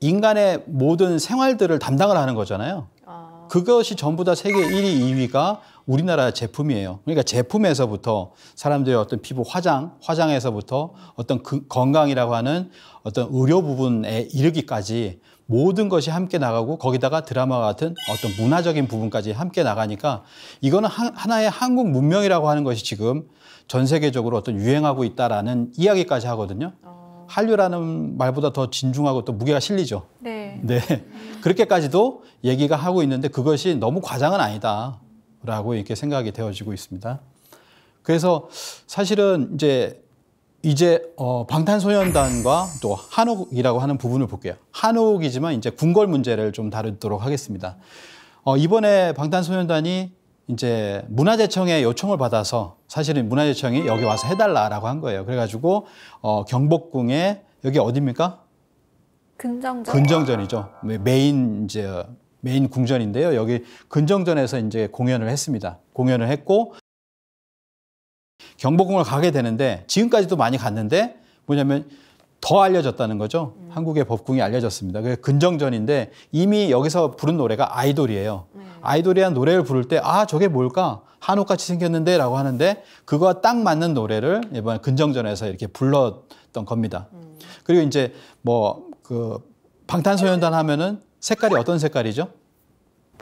인간의 모든 생활들을 담당을 하는 거잖아요. 아... 그것이 전부 다 세계 1위, 2위가 우리나라 제품이에요. 그러니까 제품에서부터 사람들의 어떤 피부 화장, 화장에서부터 어떤 그 건강이라고 하는 어떤 의료 부분에 이르기까지 모든 것이 함께 나가고 거기다가 드라마 같은 어떤 문화적인 부분까지 함께 나가니까 이거는 하나의 한국 문명이라고 하는 것이 지금 전 세계적으로 어떤 유행하고 있다라는 이야기까지 하거든요. 어... 한류라는 말보다 더 진중하고 또 무게가 실리죠. 네. 네. 그렇게까지도 얘기가 하고 있는데 그것이 너무 과장은 아니다라고 이렇게 생각이 되어지고 있습니다. 그래서 사실은 이제 이제 어, 방탄소년단과 또 한옥이라고 하는 부분을 볼게요. 한옥이지만 이제 궁궐 문제를 좀 다루도록 하겠습니다. 어, 이번에 방탄소년단이 이제 문화재청의 요청을 받아서 사실은 문화재청이 여기 와서 해달라라고 한 거예요. 그래가지고 어, 경복궁에 여기 어디입니까? 근정전. 근정전이죠. 메인 이제 메인 궁전인데요. 여기 근정전에서 이제 공연을 했습니다. 공연을 했고 경복궁을 가게 되는데 지금까지도 많이 갔는데 뭐냐면 더 알려졌다는 거죠. 음. 한국의 법궁이 알려졌습니다. 그게 근정전인데 이미 여기서 부른 노래가 아이돌이에요. 음. 아이돌이란 노래를 부를 때 아 저게 뭘까 한옥같이 생겼는데라고 하는데 그거와 딱 맞는 노래를 이번 근정전에서 이렇게 불렀던 겁니다. 음. 그리고 이제 뭐 그 방탄소년단 하면은 색깔이 어떤 색깔이죠?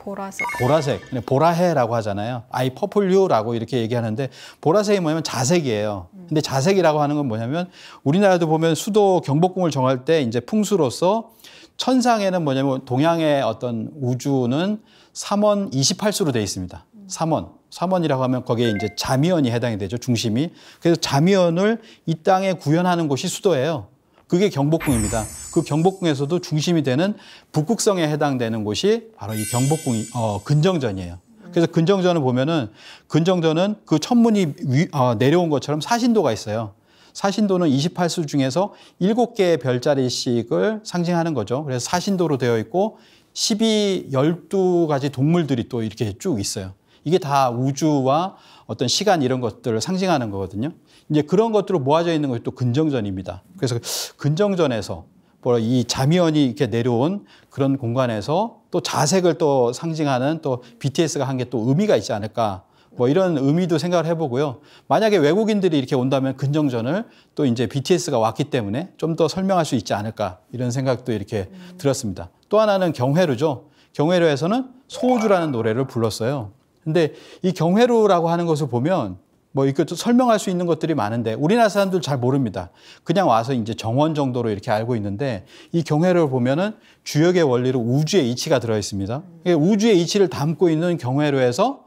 보라색. 보라색. 네, 보라해라고 하잖아요. 아이 퍼플유라고 이렇게 얘기하는데 보라색이 뭐냐면 자색이에요. 근데 자색이라고 하는 건 뭐냐면 우리나라도 보면 수도 경복궁을 정할 때 이제 풍수로서 천상에는 뭐냐면 동양의 어떤 우주는 삼원 28수로 돼 있습니다. 삼원. 삼원이라고 하면 거기에 이제 자미원이 해당이 되죠. 중심이. 그래서 자미원을 이 땅에 구현하는 곳이 수도예요. 그게 경복궁입니다. 그 경복궁에서도 중심이 되는 북극성에 해당되는 곳이 바로 이 경복궁 어, 근정전이에요. 그래서 근정전을 보면은 근정전은 그 천문이 위, 어, 내려온 것처럼 사신도가 있어요. 사신도는 28수 중에서 7개의 별자리씩을 상징하는 거죠. 그래서 사신도로 되어 있고 12, 12가지 동물들이 또 이렇게 쭉 있어요. 이게 다 우주와 어떤 시간 이런 것들을 상징하는 거거든요. 이제 그런 것들로 모아져 있는 것이 또 근정전입니다. 그래서 근정전에서 뭐 이 자미원이 이렇게 내려온 그런 공간에서 또 자색을 또 상징하는 또 BTS가 한 게 또 의미가 있지 않을까. 뭐 이런 의미도 생각을 해보고요. 만약에 외국인들이 이렇게 온다면 근정전을 또 이제 BTS가 왔기 때문에 좀 더 설명할 수 있지 않을까 이런 생각도 이렇게 음. 들었습니다. 또 하나는 경회루죠. 경회루에서는 소우주라는 노래를 불렀어요. 근데 이 경회루라고 하는 것을 보면 뭐 이것 설명할 수 있는 것들이 많은데 우리나라 사람들 잘 모릅니다. 그냥 와서 이제 정원 정도로 이렇게 알고 있는데 이 경회를 보면은 주역의 원리로 우주의 이치가 들어 있습니다. 그러니까 우주의 이치를 담고 있는 경회로에서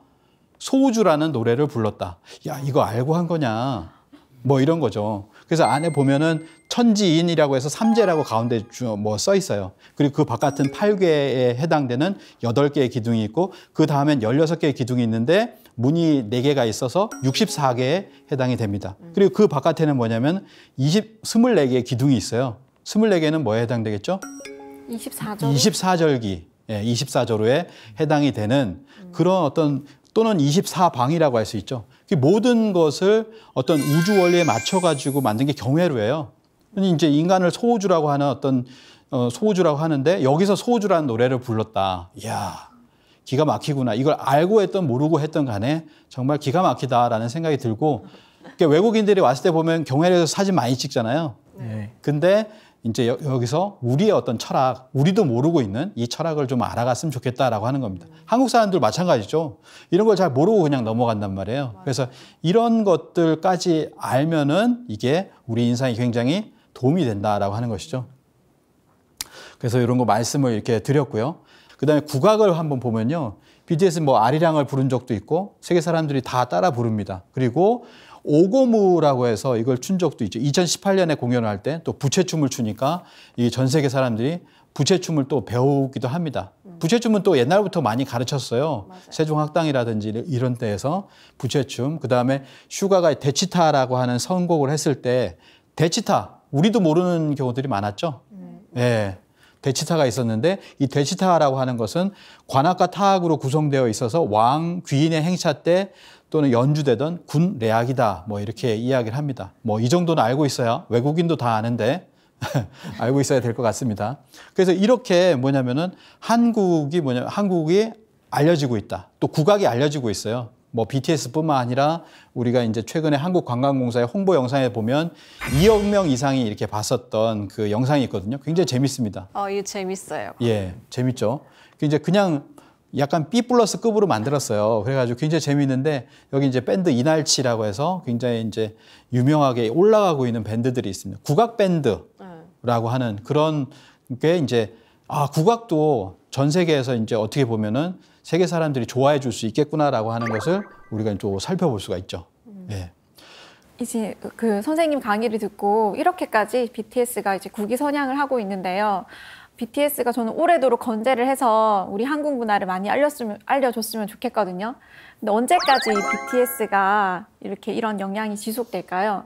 소우주라는 노래를 불렀다. 야 이거 알고 한 거냐? 뭐 이런 거죠. 그래서 안에 보면은 천지인이라고 해서 삼재라고 가운데 뭐 써 있어요. 그리고 그 바깥은 8개에 해당되는 8 개의 기둥이 있고 그 다음엔 1 6 개의 기둥이 있는데 문이 네개가 있어서 64개에 해당이 됩니다. 그리고 그 바깥에는 뭐냐면 20, 24개의 기둥이 있어요. 24개는 뭐에 해당되겠죠? 24절. 24절기. 예, 24절호에 해당이 되는 그런 어떤 또는 24방이라고 할 수 있죠. 그 모든 것을 어떤 우주 원리에 맞춰 가지고 만든 게경외로예요 이제 인간을 소우주라고 하는 어떤 어, 소우주라고 하는데 여기서 소우주라는 노래를 불렀다. 이야. 기가 막히구나. 이걸 알고 했던 모르고 했던 간에 정말 기가 막히다라는 생각이 들고 그러니까 외국인들이 왔을 때 보면 경회에서 사진 많이 찍잖아요. 네. 네. 근데 이제 여, 여기서 우리의 어떤 철학, 우리도 모르고 있는 이 철학을 좀 알아갔으면 좋겠다라고 하는 겁니다. 한국 사람들 마찬가지죠. 이런 걸 잘 모르고 그냥 넘어간단 말이에요. 그래서 이런 것들까지 알면은 이게 우리 인상이 굉장히 도움이 된다라고 하는 것이죠. 그래서 이런 거 말씀을 이렇게 드렸고요. 그 다음에 국악을 한번 보면요. BTS 뭐 아리랑을 부른 적도 있고 세계 사람들이 다 따라 부릅니다. 그리고 오고무라고 해서 이걸 춘 적도 있죠. 2018년에 공연을 할 때 또 부채춤을 추니까 이 전 세계 사람들이 부채춤을 또 배우기도 합니다. 음. 부채춤은 또 옛날부터 많이 가르쳤어요. 세종학당이라든지 이런 데에서 부채춤, 그 다음에 슈가가 대치타라고 하는 선곡을 했을 때 대치타, 우리도 모르는 경우들이 많았죠. 음. 예. 음. 네. 대치타가 있었는데 이 대치타라고 하는 것은 관악과 타악으로 구성되어 있어서 왕 귀인의 행차 때 또는 연주되던 군 레악이다. 뭐 이렇게 이야기를 합니다. 뭐 이 정도는 알고 있어야 외국인도 다 아는데 알고 있어야 될 것 같습니다. 그래서 이렇게 뭐냐면은 한국이 뭐냐 한국이 알려지고 있다. 또 국악이 알려지고 있어요. 뭐 BTS뿐만 아니라 우리가 이제 최근에 한국관광공사의 홍보 영상에 보면 2억 명 이상이 이렇게 봤었던 그 영상이 있거든요. 굉장히 재밌습니다. 아, 어, 이거 재밌어요. 예, 재밌죠. 그 이제 그냥 약간 B 플러스 급으로 만들었어요. 그래가지고 굉장히 재밌는데 여기 이제 밴드 이날치라고 해서 굉장히 이제 유명하게 올라가고 있는 밴드들이 있습니다. 국악 밴드라고 하는 그런 게 이제 아, 국악도 전 세계에서 이제 어떻게 보면은 세계 사람들이 좋아해 줄 수 있겠구나라고 하는 것을 우리가 이제 살펴볼 수가 있죠. 음. 예. 이제 그 선생님 강의를 듣고 이렇게까지 BTS가 이제 국위 선양을 하고 있는데요. BTS가 저는 오래도록 건재를 해서 우리 한국 문화를 많이 알렸으면, 알려줬으면 좋겠거든요. 근데 언제까지 BTS가 이렇게 이런 영향이 지속될까요?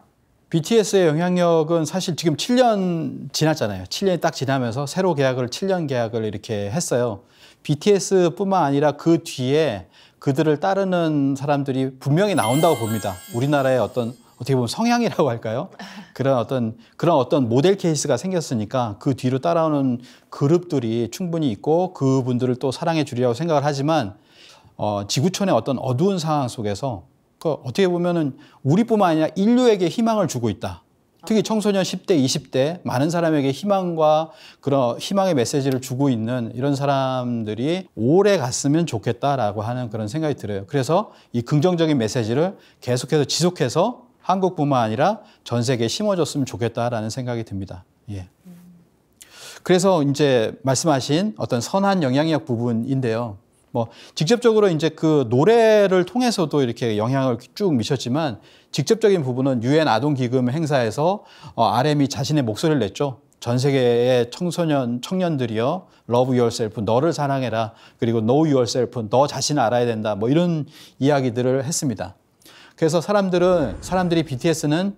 BTS의 영향력은 사실 지금 7년 지났잖아요. 7년이 딱 지나면서 새로 계약을 7년 계약을 이렇게 했어요. BTS뿐만 아니라 그 뒤에 그들을 따르는 사람들이 분명히 나온다고 봅니다. 우리나라의 어떤 어떻게 보면 성향이라고 할까요? 그런 어떤 그런 어떤 모델 케이스가 생겼으니까 그 뒤로 따라오는 그룹들이 충분히 있고 그분들을 또 사랑해 주리라고 생각을 하지만 어, 지구촌의 어떤 어두운 상황 속에서 그니까 어떻게 보면은 우리뿐만 아니라 인류에게 희망을 주고 있다. 특히 청소년 10대, 20대 많은 사람에게 희망과 그런 희망의 메시지를 주고 있는 이런 사람들이 오래 갔으면 좋겠다라고 하는 그런 생각이 들어요. 그래서 이 긍정적인 메시지를 계속해서 지속해서 한국뿐만 아니라 전 세계에 심어줬으면 좋겠다라는 생각이 듭니다. 예. 그래서 이제 말씀하신 어떤 선한 영향력 부분인데요. 뭐 직접적으로 이제 그 노래를 통해서도 이렇게 영향을 쭉 미쳤지만 직접적인 부분은 유엔 아동 기금 행사에서 어, RM이 자신의 목소리를 냈죠. 전 세계의 청소년 청년들이여 러브 유얼셀프 너를 사랑해라 그리고 노 유얼셀프 너 자신 알아야 된다 뭐 이런 이야기들을 했습니다. 그래서 사람들은 사람들이 BTS는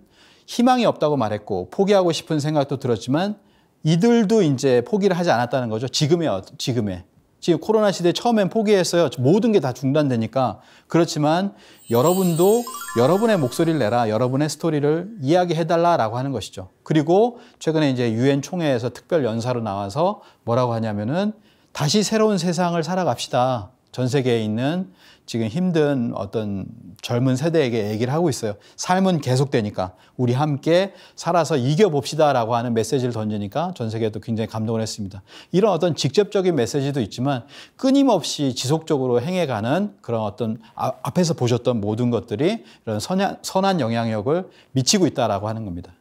희망이 없다고 말했고 포기하고 싶은 생각도 들었지만 이들도 이제 포기를 하지 않았다는 거죠. 지금의 지금의 지금 코로나 시대 처음엔 포기했어요. 모든 게 다 중단되니까. 그렇지만 여러분도 여러분의 목소리를 내라. 여러분의 스토리를 이야기해달라라고 하는 것이죠. 그리고 최근에 이제 유엔 총회에서 특별 연사로 나와서 뭐라고 하냐면은 다시 새로운 세상을 살아갑시다. 전 세계에 있는 지금 힘든 어떤 젊은 세대에게 얘기를 하고 있어요. 삶은 계속되니까 우리 함께 살아서 이겨봅시다라고 하는 메시지를 던지니까 전 세계도 굉장히 감동을 했습니다. 이런 어떤 직접적인 메시지도 있지만 끊임없이 지속적으로 행해가는 그런 어떤 아, 앞에서 보셨던 모든 것들이 이런 선한 영향력을 미치고 있다라고 하는 겁니다.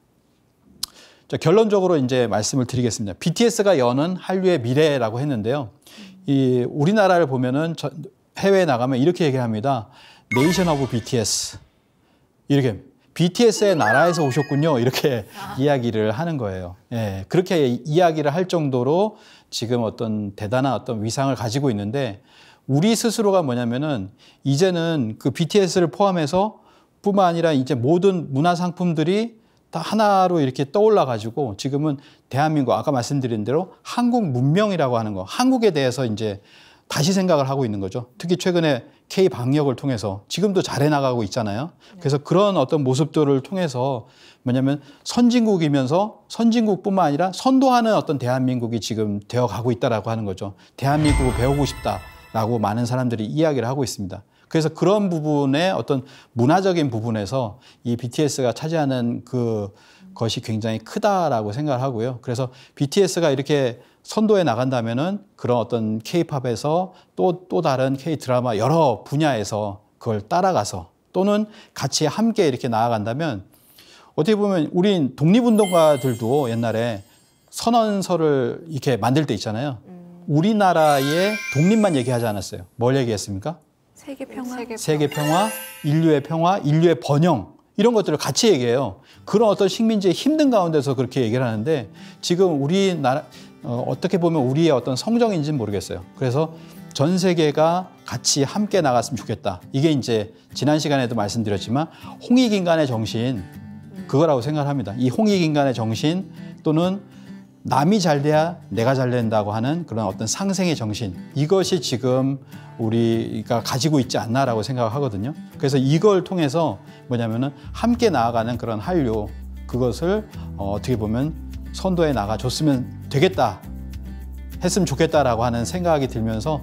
자, 결론적으로 이제 말씀을 드리겠습니다. BTS가 여는 한류의 미래라고 했는데요. 이 우리나라를 보면은 해외에 나가면 이렇게 얘기합니다. 네이션 오브 BTS. 이렇게 BTS의 나라에서 오셨군요. 이렇게 아. 이야기를 하는 거예요. 예, 그렇게 이야기를 할 정도로 지금 어떤 대단한 어떤 위상을 가지고 있는데 우리 스스로가 뭐냐면은 이제는 그 BTS를 포함해서 뿐만 아니라 이제 모든 문화 상품들이 다 하나로 이렇게 떠올라 가지고 지금은 대한민국 아까 말씀드린 대로 한국 문명이라고 하는 거 한국에 대해서 이제 다시 생각을 하고 있는 거죠. 특히 최근에 K 방역을 통해서 지금도 잘해 나가고 있잖아요. 네. 그래서 그런 어떤 모습들을 통해서 뭐냐면 선진국이면서 선진국뿐만 아니라 선도하는 어떤 대한민국이 지금 되어 가고 있다라고 하는 거죠. 대한민국을 배우고 싶다라고 많은 사람들이 이야기를 하고 있습니다. 그래서 그런 부분에 어떤 문화적인 부분에서 이 BTS가 차지하는 그 것이 굉장히 크다라고 생각을 하고요. 그래서 BTS가 이렇게 선도에 나간다면은 그런 어떤 K-팝에서 또 또 다른 K 드라마 여러 분야에서 그걸 따라가서 또는 같이 함께 이렇게 나아간다면 어떻게 보면 우린 독립운동가들도 옛날에 선언서를 이렇게 만들 때 있잖아요. 음. 우리나라의 독립만 얘기하지 않았어요. 뭘 얘기했습니까? 세계 평화. 세계 평화. 세계 평화, 인류의 평화, 인류의 번영 이런 것들을 같이 얘기해요. 그런 어떤 식민지의 힘든 가운데서 그렇게 얘기를 하는데 지금 우리나라 어, 어떻게 보면 우리의 어떤 성정인지는 모르겠어요. 그래서 전 세계가 같이 함께 나갔으면 좋겠다. 이게 이제 지난 시간에도 말씀드렸지만 홍익인간의 정신 그거라고 생각합니다. 이 홍익인간의 정신 또는 남이 잘 돼야 내가 잘 된다고 하는 그런 어떤 상생의 정신 이것이 지금 우리가 가지고 있지 않나라고 생각하거든요. 그래서 이걸 통해서 뭐냐면은 함께 나아가는 그런 한류 그것을 어, 어떻게 보면 선도에 나가 줬으면 되겠다. 했으면 좋겠다라고 하는 생각이 들면서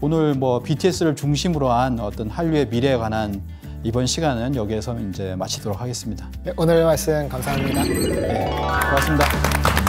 오늘 뭐 BTS를 중심으로 한 어떤 한류의 미래에 관한 이번 시간은 여기에서 이제 마치도록 하겠습니다. 네, 오늘 말씀 감사합니다. 네, 고맙습니다.